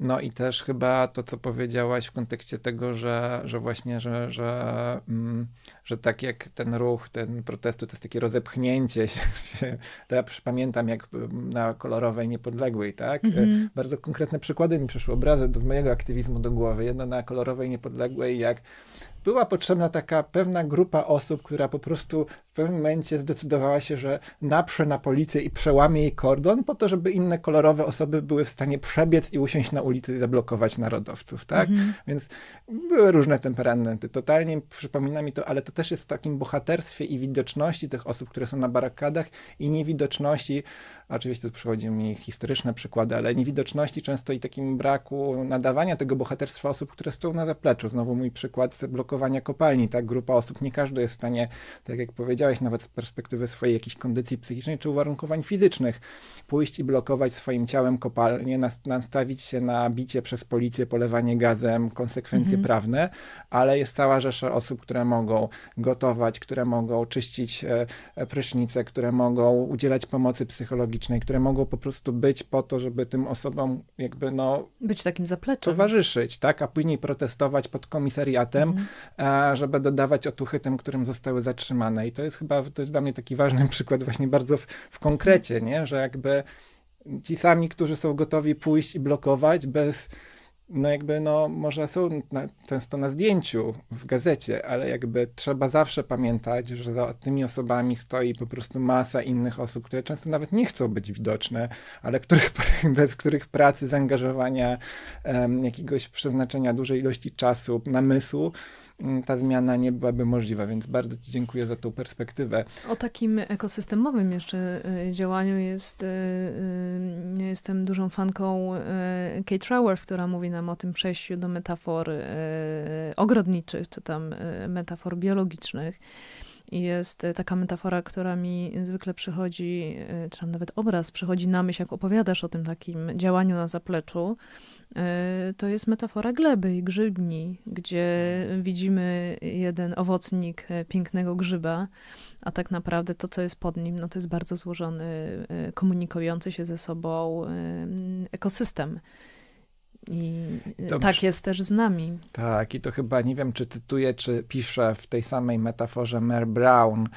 Speaker 1: no i też chyba to, co powiedziałaś w kontekście tego, że, że właśnie, że, że, mm, że tak jak ten ruch, ten protestu, to jest takie rozepchnięcie się, to ja pamiętam jak mm, na kolorowej niepodległej, tak? E, mhm. Bardzo konkretne przykłady mi przyszły obrazy do mojego aktywizmu do głowy. Jedno na kolorowej niepodległej, jak była potrzebna taka pewna grupa osób, która po prostu w pewnym momencie zdecydowała się, że naprze na policję i przełamie jej kordon, po to, żeby inne kolorowe osoby były w stanie przebiec i usiąść na ulicy i zablokować narodowców, tak? Mhm. Więc były różne temperamenty. Totalnie przypomina mi to, ale to też jest w takim bohaterstwie i widoczności tych osób, które są na barakadach i niewidoczności Oczywiście tu przychodzi mi historyczne przykłady, ale niewidoczności często i takim braku nadawania tego bohaterstwa osób, które stoją na zapleczu. Znowu mój przykład blokowania kopalni, tak? Grupa osób, nie każdy jest w stanie, tak jak powiedziałeś, nawet z perspektywy swojej jakiejś kondycji psychicznej czy uwarunkowań fizycznych, pójść i blokować swoim ciałem kopalnię, nastawić się na bicie przez policję, polewanie gazem, konsekwencje mhm. prawne, ale jest cała rzesza osób, które mogą gotować, które mogą czyścić e, e, prysznice, które mogą udzielać pomocy psychologicznej, publicznej, które mogą po prostu być po to, żeby tym osobom jakby no... Być takim zapleczem. Towarzyszyć, tak? A później protestować pod komisariatem, mhm. E, żeby dodawać otuchy tym, którym zostały zatrzymane. I to jest chyba to jest dla mnie taki ważny przykład właśnie bardzo w, w konkrecie, nie? Że jakby ci sami, którzy są gotowi pójść i blokować bez no jakby no może są na, często na zdjęciu w gazecie, ale jakby trzeba zawsze pamiętać, że za tymi osobami stoi po prostu masa innych osób, które często nawet nie chcą być widoczne, ale których, bez których pracy, zaangażowania, um, jakiegoś przeznaczenia dużej ilości czasu, namysłu, ta zmiana nie byłaby możliwa, więc bardzo Ci dziękuję za tą perspektywę.
Speaker 2: O takim ekosystemowym jeszcze y, działaniu jest, y, y, jestem dużą fanką Kate Raworth, która mówi nam o tym przejściu do metafor ogrodniczych, czy tam metafor biologicznych jest y, taka metafora, która mi zwykle przychodzi, y, czy nawet obraz przychodzi na myśl, jak opowiadasz o tym takim działaniu na zapleczu. Y, to jest metafora gleby i grzybni, gdzie mhm. widzimy jeden owocnik pięknego grzyba, a tak naprawdę to, co jest pod nim, no to jest bardzo złożony, komunikujący się ze sobą ekosystem. I to, tak jest też z nami.
Speaker 1: Tak, i to chyba nie wiem, czy cytuję, czy piszę w tej samej metaforze Mer Brown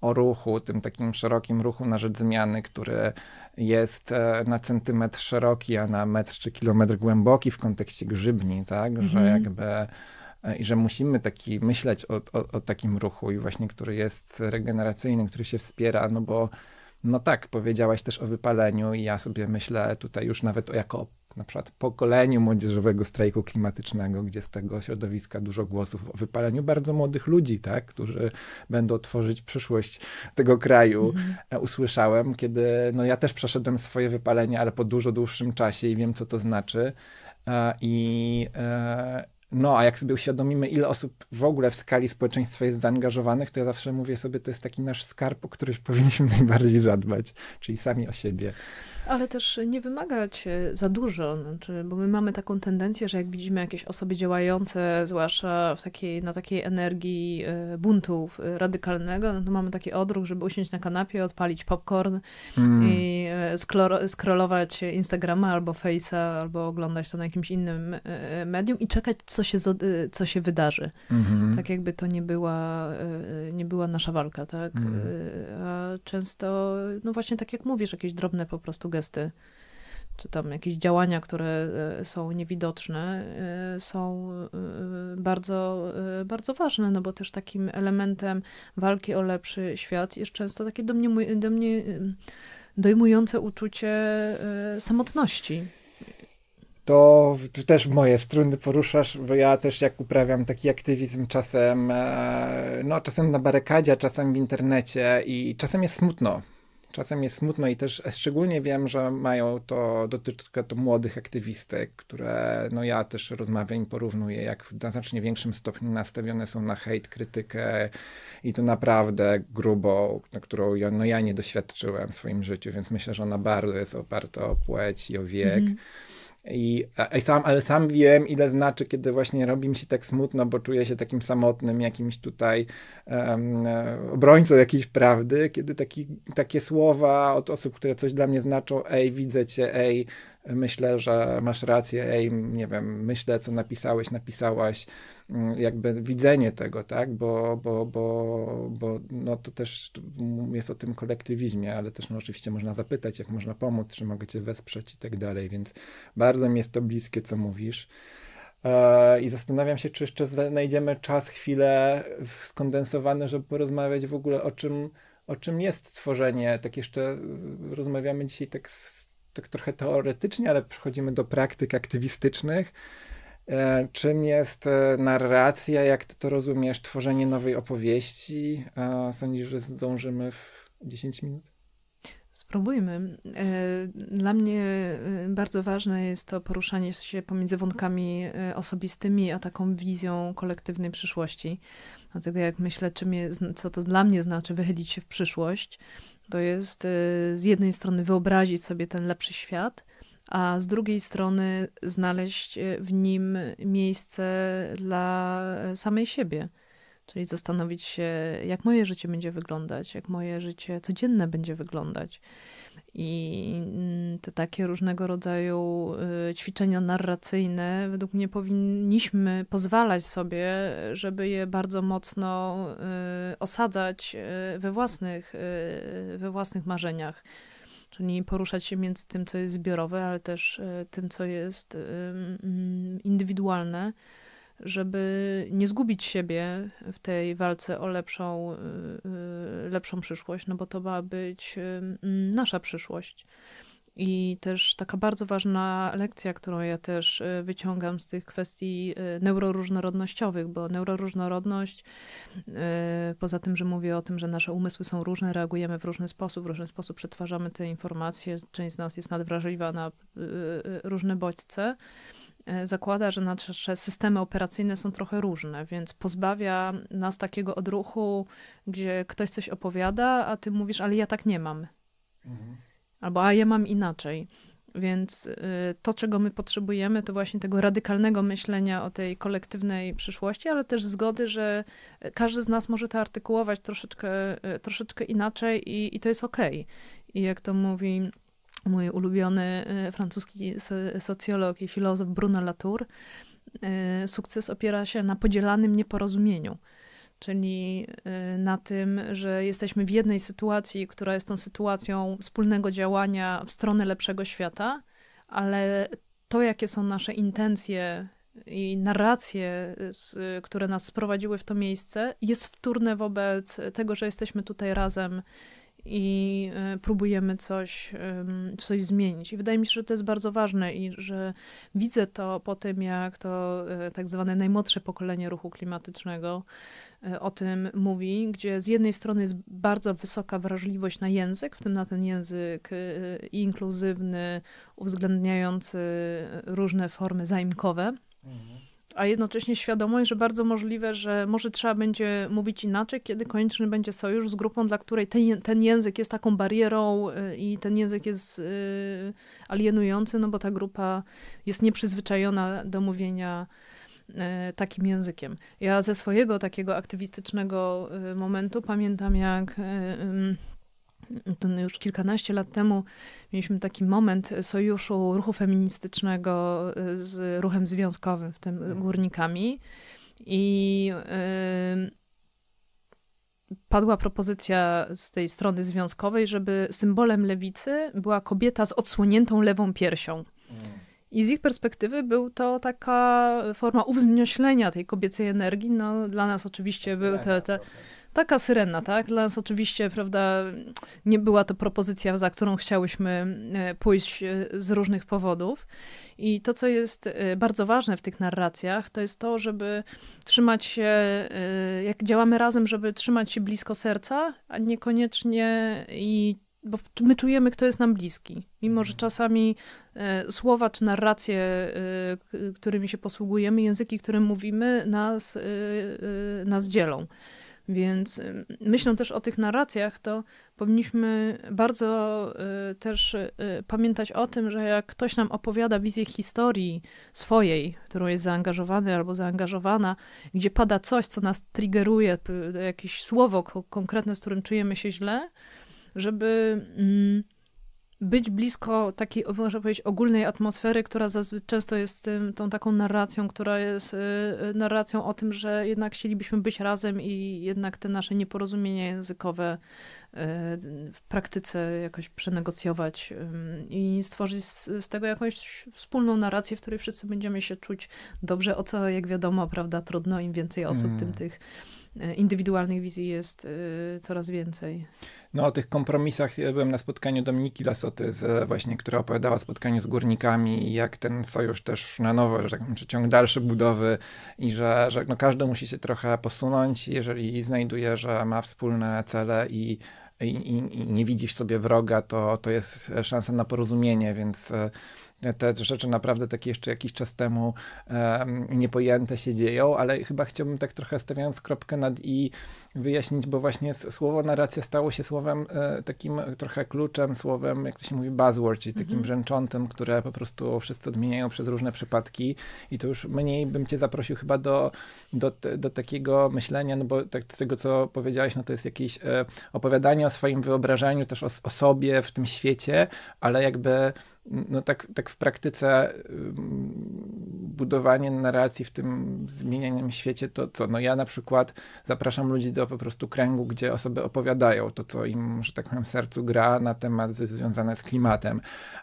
Speaker 1: o ruchu, tym takim szerokim ruchu na rzecz zmiany, który jest e, na centymetr szeroki, a na metr czy kilometr głęboki w kontekście grzybni, tak, że mhm. jakby e, i że musimy taki myśleć o, o, o, takim ruchu i właśnie, który jest regeneracyjny, który się wspiera, no bo no tak, powiedziałaś też o wypaleniu i ja sobie myślę tutaj już nawet o, jako na przykład pokoleniu młodzieżowego strajku klimatycznego, gdzie z tego środowiska dużo głosów o wypaleniu bardzo młodych ludzi, tak, którzy będą tworzyć przyszłość tego kraju, mm usłyszałem, kiedy no ja też przeszedłem swoje wypalenie, ale po dużo dłuższym czasie i wiem, co to znaczy. E, I e, no, a jak sobie uświadomimy, ile osób w ogóle w skali społeczeństwa jest zaangażowanych, to ja zawsze mówię sobie, to jest taki nasz skarb, o który powinniśmy najbardziej zadbać, czyli sami o siebie. Ale też nie
Speaker 2: wymagać za dużo, znaczy, bo my mamy taką tendencję, że jak widzimy jakieś osoby działające, zwłaszcza w takiej, na takiej energii e, buntów radykalnego, no to mamy taki odruch, żeby usiąść na kanapie, odpalić popcorn mm. i e, skrolować Instagrama albo Face'a, albo oglądać to na jakimś innym e, medium i czekać, co się, co się wydarzy. Mm. Tak jakby to nie była, nie była nasza walka, tak? Mm. A często, no właśnie tak jak mówisz, jakieś drobne po prostu gesty czy tam jakieś działania, które e, są niewidoczne, e, są e, bardzo, bardzo ważne, no bo też takim elementem walki o lepszy świat jest często takie do mnie dojmujące uczucie
Speaker 1: samotności. To też moje struny poruszasz, bo ja też jak uprawiam taki aktywizm czasem, no czasem na barykadzie, czasem w internecie i czasem jest smutno, czasem jest smutno i też szczególnie wiem, że mają to, dotyczy to młodych aktywistek, które no ja też rozmawiam i porównuję, jak w znacznie większym stopniu nastawione są na hejt, krytykę i to naprawdę grubą, na którą ja, no ja nie doświadczyłem w swoim życiu, więc myślę, że ona bardzo jest oparta o płeć i o wiek. Mm -hmm. I, i sam, ale sam wiem, ile znaczy, kiedy właśnie robi mi się tak smutno, bo czuję się takim samotnym, jakimś tutaj um, obrońcą jakiejś prawdy, kiedy taki, takie słowa od osób, które coś dla mnie znaczą, ej, widzę cię, ej, myślę, że masz rację, ej, nie wiem, myślę, co napisałeś, napisałaś, Mm, jakby widzenie tego, tak, bo, bo, bo, bo no to też jest o tym kolektywizmie, ale też no oczywiście można zapytać, jak można pomóc, czy mogę cię wesprzeć i tak dalej, więc bardzo mi jest to bliskie, co mówisz. E, I zastanawiam się, czy jeszcze znajdziemy czas, chwilę skondensowany, żeby porozmawiać w ogóle o czym, o czym jest tworzenie. Tak jeszcze e, rozmawiamy dzisiaj tak, tak trochę teoretycznie, ale przechodzimy do praktyk aktywistycznych. E, czym jest e, narracja? Jak ty to rozumiesz? Tworzenie nowej opowieści? E, sądzisz, że zdążymy w 10 minut?
Speaker 2: Spróbujmy. Dla mnie bardzo ważne jest to poruszanie się pomiędzy wątkami osobistymi, a taką wizją kolektywnej przyszłości. Dlatego jak myślę, czym jest, co to dla mnie znaczy wychylić się w przyszłość, to jest z jednej strony wyobrazić sobie ten lepszy świat – a z drugiej strony znaleźć e, w nim miejsce dla e, samej siebie. Czyli zastanowić się, jak moje życie będzie wyglądać, jak moje życie codzienne będzie wyglądać. I mm, te takie różnego rodzaju e, ćwiczenia narracyjne, według mnie powinniśmy pozwalać sobie, żeby je bardzo mocno osadzać we własnych, we własnych marzeniach, Czyli poruszać się między tym, co jest zbiorowe, ale też e, tym, co jest e, mm, indywidualne, żeby nie zgubić siebie w tej walce o lepszą, e, lepszą przyszłość, no bo to ma być nasza przyszłość. I też taka bardzo ważna lekcja, którą ja też y, wyciągam z tych kwestii y, neuroróżnorodnościowych, bo neuroróżnorodność, y, poza tym, że mówię o tym, że nasze umysły są różne, reagujemy w różny sposób, w różny sposób przetwarzamy te informacje, część z nas jest nadwrażliwa na różne bodźce, zakłada, że nasze systemy operacyjne są trochę różne, więc pozbawia nas takiego odruchu, gdzie ktoś coś opowiada, a ty mówisz, ale ja tak nie mam. Mhm albo a ja mam inaczej. Więc y, to, czego my potrzebujemy, to właśnie tego radykalnego myślenia o tej kolektywnej przyszłości, ale też zgody, że y, każdy z nas może to artykułować troszeczkę, y, troszeczkę inaczej i, i to jest okej. Okay. I jak to mówi mój ulubiony francuski socjolog i filozof Bruno Latour, sukces opiera się na podzielanym nieporozumieniu czyli y, na tym, że jesteśmy w jednej sytuacji, która jest tą sytuacją wspólnego działania w stronę lepszego świata, ale to, jakie są nasze intencje i narracje, które nas sprowadziły w to miejsce, jest wtórne wobec tego, że jesteśmy tutaj razem i e, próbujemy coś, coś zmienić. I wydaje mi się, że to jest bardzo ważne i że widzę to po tym, jak to e, tak zwane najmłodsze pokolenie ruchu klimatycznego e, o tym mówi, gdzie z jednej strony jest bardzo wysoka wrażliwość na język, w tym na ten język inkluzywny, uwzględniający różne formy zaimkowe. Mhm a jednocześnie świadomość, że bardzo możliwe, że może trzeba będzie mówić inaczej, kiedy konieczny będzie sojusz z grupą, dla której ten, ten język jest taką barierą y, i ten język jest y, alienujący, no bo ta grupa jest nieprzyzwyczajona do mówienia y, takim językiem. Ja ze swojego takiego aktywistycznego momentu pamiętam, jak ten już kilkanaście lat temu mieliśmy taki moment sojuszu ruchu feministycznego e, z ruchem związkowym, w tym mhm. górnikami. I e, padła propozycja z tej strony związkowej, żeby symbolem lewicy była kobieta z odsłoniętą lewą piersią. Mm. I z ich perspektywy był to taka forma uwznioślenia tej kobiecej energii. No, dla nas oczywiście były te, te Taka syrena, tak? Dla nas oczywiście, prawda, nie była to propozycja, za którą chciałyśmy e, pójść e, z różnych powodów. I to, co jest e, bardzo ważne w tych narracjach, to jest to, żeby trzymać się, jak działamy razem, żeby trzymać się blisko serca, a niekoniecznie i bo my czujemy, kto jest nam bliski. Mimo, że mhm. czasami słowa czy narracje, którymi się posługujemy, języki, które mówimy, nas, nas dzielą. Więc y, myślą też o tych narracjach, to powinniśmy bardzo y, też y, pamiętać o tym, że jak ktoś nam opowiada wizję historii swojej, w którą jest zaangażowany albo zaangażowana, gdzie pada coś, co nas triggeruje, jakieś słowo konkretne, z którym czujemy się źle, żeby mm, być blisko takiej, można powiedzieć, ogólnej atmosfery, która zazwy- często jest tym, tą taką narracją, która jest y, y, narracją o tym, że jednak chcielibyśmy być razem i jednak te nasze nieporozumienia językowe y, w praktyce jakoś przenegocjować i stworzyć z, z, tego jakąś wspólną narrację, w której wszyscy będziemy się czuć dobrze, o co jak wiadomo, prawda, trudno, im więcej osób, mm. tym tych indywidualnych wizji jest coraz więcej
Speaker 1: no, o tych kompromisach. Ja byłem na spotkaniu Dominiki Lasoty, z, e, właśnie, która opowiadała o spotkaniu z górnikami i jak ten sojusz też na nowo, że tak powiem, ciąg dalszy budowy i że, że no, każdy musi się trochę posunąć, jeżeli znajduje, że ma wspólne cele i i, i, i, nie widzi w sobie wroga, to, to jest szansa na porozumienie, więc e, te rzeczy naprawdę takie jeszcze jakiś czas temu niepojęte się dzieją, ale chyba chciałbym tak trochę stawiając kropkę nad i wyjaśnić, bo właśnie słowo narracja stało się słowem e, takim trochę kluczem, słowem, jak to się mówi, buzzword, czyli takim mhm. brzęczącym, które po prostu wszyscy odmieniają przez różne przypadki i to już mniej bym cię zaprosił chyba do, do, do takiego myślenia, no bo tak z tego, co powiedziałeś, no to jest jakieś e, opowiadanie o swoim wyobrażeniu, też o, o sobie w tym świecie, ale jakby no tak, tak w praktyce budowanie narracji w tym zmienianym świecie, to co? No ja na przykład zapraszam ludzi do po prostu kręgu, gdzie osoby opowiadają to, co im, że tak powiem, sercu gra na temat związane z klimatem,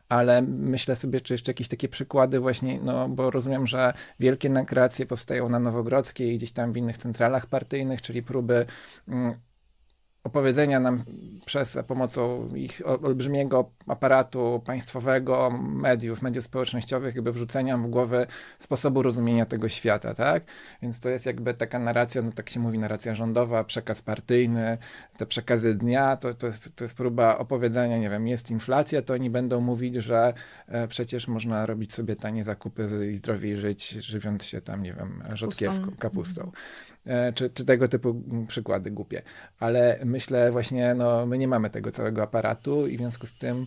Speaker 1: ale myślę sobie, czy jeszcze jakieś takie przykłady właśnie, no bo rozumiem, że wielkie nakreacje powstają na Nowogrodzkiej i gdzieś tam w innych centralach partyjnych, czyli próby mm, opowiedzenia nam przez za e, pomocą ich olbrzymiego aparatu państwowego, mediów, mediów społecznościowych, jakby wrzucenia w głowy sposobu rozumienia tego świata, tak? Więc to jest jakby taka narracja, no tak się mówi, narracja rządowa, przekaz partyjny, te przekazy dnia, to, to, jest, to jest próba opowiedzenia, nie wiem, jest inflacja, to oni będą mówić, że e, przecież można robić sobie tanie zakupy i zdrowiej żyć, żywiąc się tam, nie wiem, rzodkiewką, kapustą. E, czy, czy tego typu przykłady głupie. Ale my myślę właśnie, no my nie mamy tego całego aparatu i w związku z tym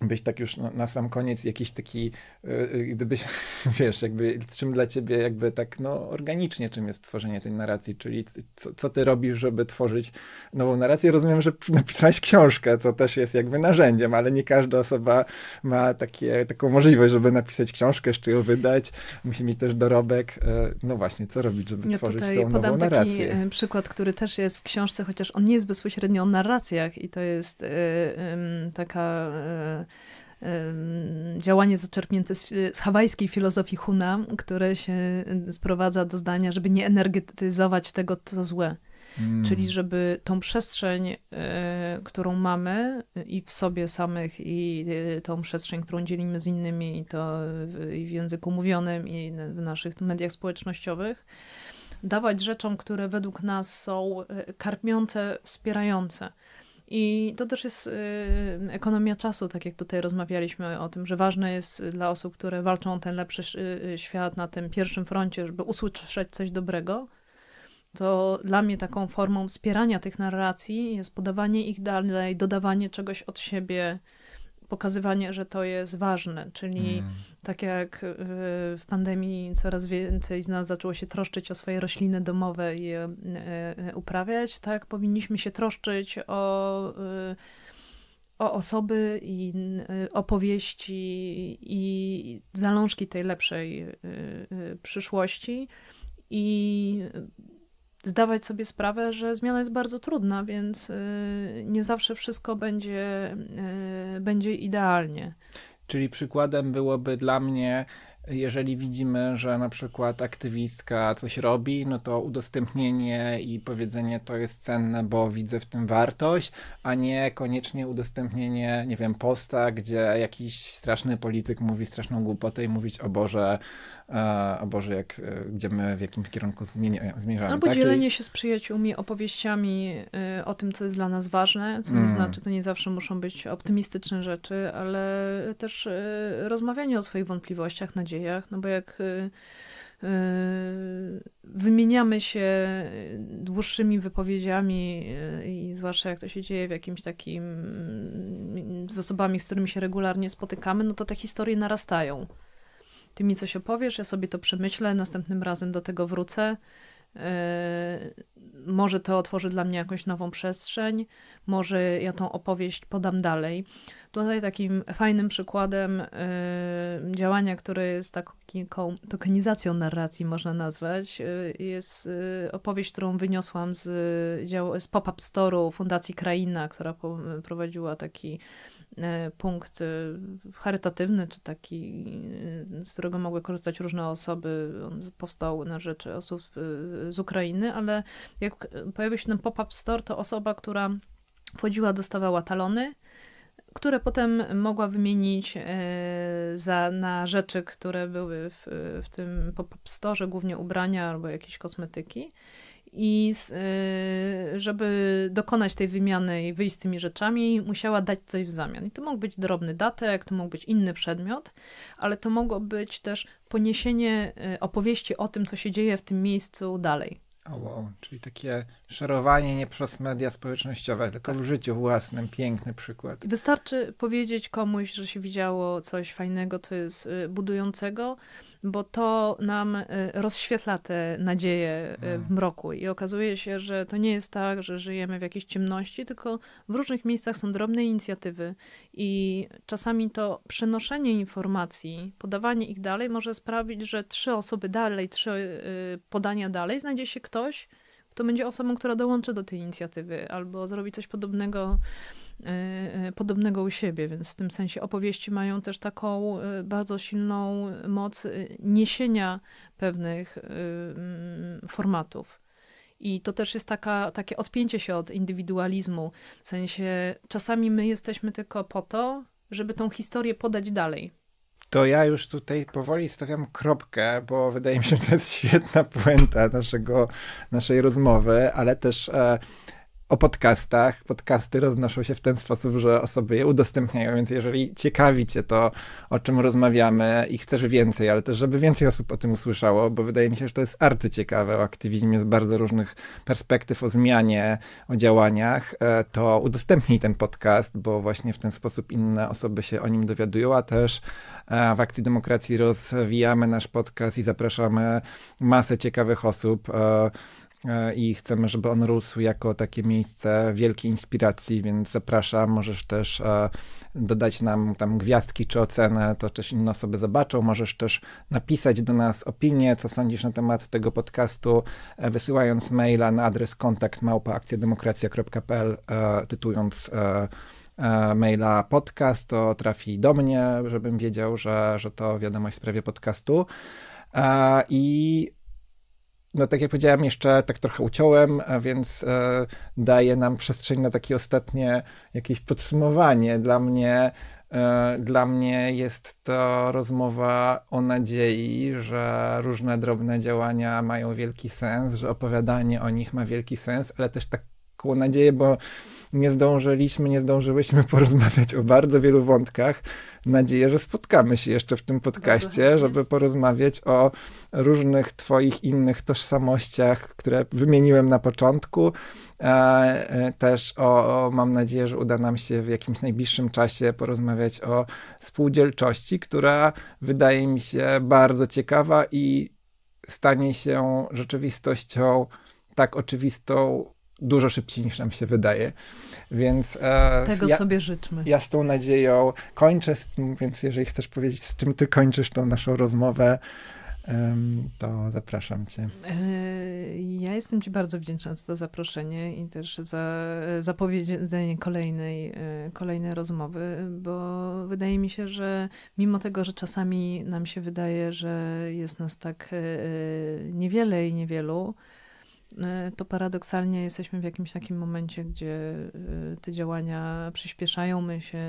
Speaker 1: byś tak już na, na, sam koniec jakiś taki, yy, gdybyś, wiesz, jakby czym dla ciebie jakby tak, no organicznie czym jest tworzenie tej narracji, czyli co, co ty robisz, żeby tworzyć nową narrację? Rozumiem, że napisałeś książkę, to też jest jakby narzędziem, ale nie każda osoba ma takie, taką możliwość, żeby napisać książkę, jeszcze ją wydać, musi mieć też dorobek, yy, no właśnie, co robić, żeby ja tworzyć tą nową narrację? podam taki
Speaker 2: y, przykład, który też jest w książce, chociaż on nie jest bezpośrednio o narracjach i to jest yy, taka y, działanie zaczerpnięte z, z hawajskiej filozofii Huna, które się sprowadza do zdania, żeby nie energetyzować tego, co złe. Hmm. Czyli żeby tą przestrzeń, y, którą mamy e, i w sobie samych, i y, tą przestrzeń, którą dzielimy z innymi, i to w, i w języku mówionym, i w naszych mediach społecznościowych, dawać rzeczom, które według nas są karmiące, wspierające. I to też jest y, ekonomia czasu, tak jak tutaj rozmawialiśmy o tym, że ważne jest dla osób, które walczą o ten lepszy y, świat na tym pierwszym froncie, żeby usłyszeć coś dobrego. To dla mnie taką formą wspierania tych narracji jest podawanie ich dalej, dodawanie czegoś od siebie, pokazywanie, że to jest ważne, czyli mm. tak jak y, w pandemii coraz więcej z nas zaczęło się troszczyć o swoje rośliny domowe i je y, y, uprawiać, tak powinniśmy się troszczyć o o osoby i opowieści i zalążki tej lepszej przyszłości. I zdawać sobie sprawę, że zmiana jest bardzo trudna, więc y, nie zawsze wszystko będzie, y, będzie idealnie.
Speaker 1: Czyli przykładem byłoby dla mnie, jeżeli widzimy, że na przykład aktywistka coś robi, no to udostępnienie i powiedzenie to jest cenne, bo widzę w tym wartość, a nie koniecznie udostępnienie, nie wiem, posta, gdzie jakiś straszny polityk mówi straszną głupotę i mówić, o Boże, albo e, Boże, jak, e, gdzie my w jakim kierunku e, zmierzamy. Albo tak? dzielenie Czyli...
Speaker 2: się z przyjaciółmi opowieściami o tym, co jest dla nas ważne, co mm. nie znaczy, to nie zawsze muszą być optymistyczne rzeczy, ale też rozmawianie o swoich wątpliwościach, nadziejach, no bo jak wymieniamy się dłuższymi wypowiedziami i zwłaszcza jak to się dzieje w jakimś takim mm, z osobami, z którymi się regularnie spotykamy, no to te historie narastają. Ty mi coś opowiesz, ja sobie to przemyślę, następnym razem do tego wrócę. E, może to otworzy dla mnie jakąś nową przestrzeń, może ja tą opowieść podam dalej. Tutaj takim fajnym przykładem e, działania, które jest taką tokenizacją narracji, można nazwać, e, jest opowieść, którą wyniosłam z, z pop-up store'u Fundacji Kraina, która prowadziła taki E, punkt e, charytatywny, czy taki, e, z którego mogły korzystać różne osoby. On powstał na rzecz osób z Ukrainy, ale jak pojawił się ten pop-up store, to osoba, która wchodziła, dostawała talony, które potem mogła wymienić za, na rzeczy, które były w, w tym pop-up store, głównie ubrania albo jakieś kosmetyki i y, żeby dokonać tej wymiany i wyjść z tymi rzeczami, musiała dać coś w zamian. I to mógł być drobny datek, to mógł być inny przedmiot, ale to mogło być też poniesienie y, opowieści o tym, co się dzieje w tym miejscu dalej.
Speaker 1: O oh wow, czyli takie szerowanie nie przez media społecznościowe, tylko tak. w życiu własnym. Piękny przykład.
Speaker 2: Wystarczy powiedzieć komuś, że się widziało coś fajnego, co jest y, budującego, bo to nam y, rozświetla te nadzieje y, w hmm. mroku i okazuje się, że to nie jest tak, że żyjemy w jakiejś ciemności, tylko w różnych miejscach są drobne inicjatywy i czasami to przenoszenie informacji, podawanie ich dalej może sprawić, że trzy osoby dalej, trzy y, podania dalej znajdzie się ktoś, kto będzie osobą, która dołączy do tej inicjatywy albo zrobi coś podobnego E, e, podobnego u siebie, więc w tym sensie opowieści mają też taką e, bardzo silną moc niesienia pewnych mm, formatów. I to też jest taka, takie odpięcie się od indywidualizmu. W sensie czasami my jesteśmy tylko po to, żeby tą historię podać dalej.
Speaker 1: To ja już tutaj powoli stawiam kropkę, bo wydaje mi się, że to jest świetna puenta naszego, naszej rozmowy, ale też. E o podcastach. Podcasty roznoszą się w ten sposób, że osoby je udostępniają, więc jeżeli ciekawi cię to, o czym rozmawiamy i chcesz więcej, ale też, żeby więcej osób o tym usłyszało, bo wydaje mi się, że to jest arty ciekawe o aktywizmie z bardzo różnych perspektyw, o zmianie, o działaniach, e, to udostępnij ten podcast, bo właśnie w ten sposób inne osoby się o nim dowiadują, a też e, w Akcji Demokracji rozwijamy nasz podcast i zapraszamy masę ciekawych osób e, E, i chcemy, żeby on rósł jako takie miejsce wielkiej inspiracji, więc zapraszam. Możesz też e, dodać nam tam gwiazdki czy ocenę, to też inne osoby zobaczą. Możesz też napisać do nas opinię, co sądzisz na temat tego podcastu, e, wysyłając maila na adres kontakt małpaakcjademokracja.pl, tytując maila podcast, to trafi do mnie, żebym wiedział, że, że to wiadomość w sprawie podcastu. I no tak jak powiedziałem, jeszcze tak trochę uciąłem, a więc e, daje nam przestrzeń na takie ostatnie jakieś podsumowanie. Dla mnie, e, dla mnie jest to rozmowa o nadziei, że różne drobne działania mają wielki sens, że opowiadanie o nich ma wielki sens, ale też taką nadzieję, bo nie zdążyliśmy, nie zdążyłyśmy porozmawiać o bardzo wielu wątkach, nadzieję, że spotkamy się jeszcze w tym podcaście, żeby porozmawiać o różnych Twoich innych tożsamościach, które wymieniłem na początku. E, e, też o, mam nadzieję, że uda nam się w jakimś najbliższym czasie porozmawiać o spółdzielczości, która wydaje mi się bardzo ciekawa i stanie się rzeczywistością tak oczywistą, dużo szybciej niż nam się wydaje. Więc e, tego ja, sobie życzmy. Ja z tą nadzieją kończę, więc jeżeli chcesz powiedzieć, z czym ty kończysz tą naszą rozmowę, to zapraszam Cię.
Speaker 2: E, ja jestem Ci bardzo wdzięczna za to zaproszenie i też za zapowiedzenie kolejnej, e, kolejnej rozmowy, bo wydaje mi się, że mimo tego, że czasami nam się wydaje, że jest nas tak e, niewiele i niewielu, E, to paradoksalnie jesteśmy w jakimś takim momencie, gdzie e, te działania przyspieszają. My się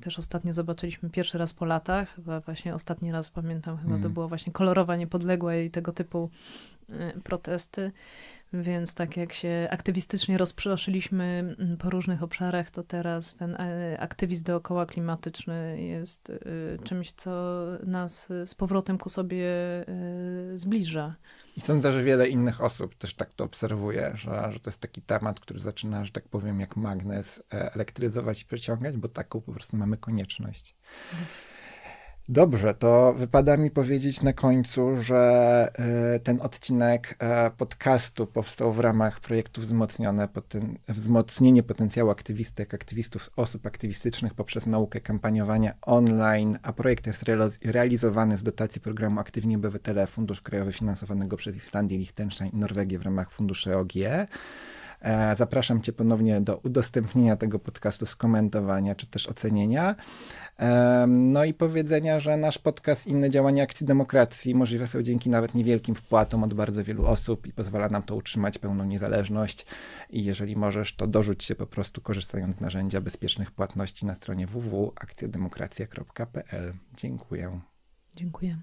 Speaker 2: też ostatnio zobaczyliśmy pierwszy raz po latach, chyba właśnie ostatni raz pamiętam, chyba mm. to była właśnie kolorowa niepodległa i tego typu e, protesty. Więc tak jak się aktywistycznie rozproszyliśmy mm, po różnych obszarach, to teraz ten e, aktywizm dookoła klimatyczny jest e, czymś, co nas z powrotem ku sobie e, zbliża.
Speaker 1: I sądzę, że wiele innych osób też tak to obserwuje, że, że to jest taki temat, który zaczyna, że tak powiem, jak magnes elektryzować i przeciągać, bo taką po prostu mamy konieczność. Mhm. Dobrze, to wypada mi powiedzieć na końcu, że y, ten odcinek e, podcastu powstał w ramach projektu Wzmocnione, poten Wzmocnienie potencjału aktywistek, aktywistów, osób aktywistycznych poprzez naukę kampaniowania online, a projekt jest realizowany z dotacji programu Aktywni Obywatele Fundusz Krajowy finansowanego przez Islandię, Liechtenstein i Norwegię w ramach funduszy OGE. E, zapraszam Cię ponownie do udostępnienia tego podcastu, skomentowania czy też ocenienia. E, no i powiedzenia, że nasz podcast i inne działania akcji demokracji możliwe są dzięki nawet niewielkim wpłatom od bardzo wielu osób i pozwala nam to utrzymać pełną niezależność. I jeżeli możesz, to dorzuć się po prostu korzystając z narzędzia bezpiecznych płatności na stronie www.akcjademokracja.pl. Dziękuję.
Speaker 2: Dziękuję.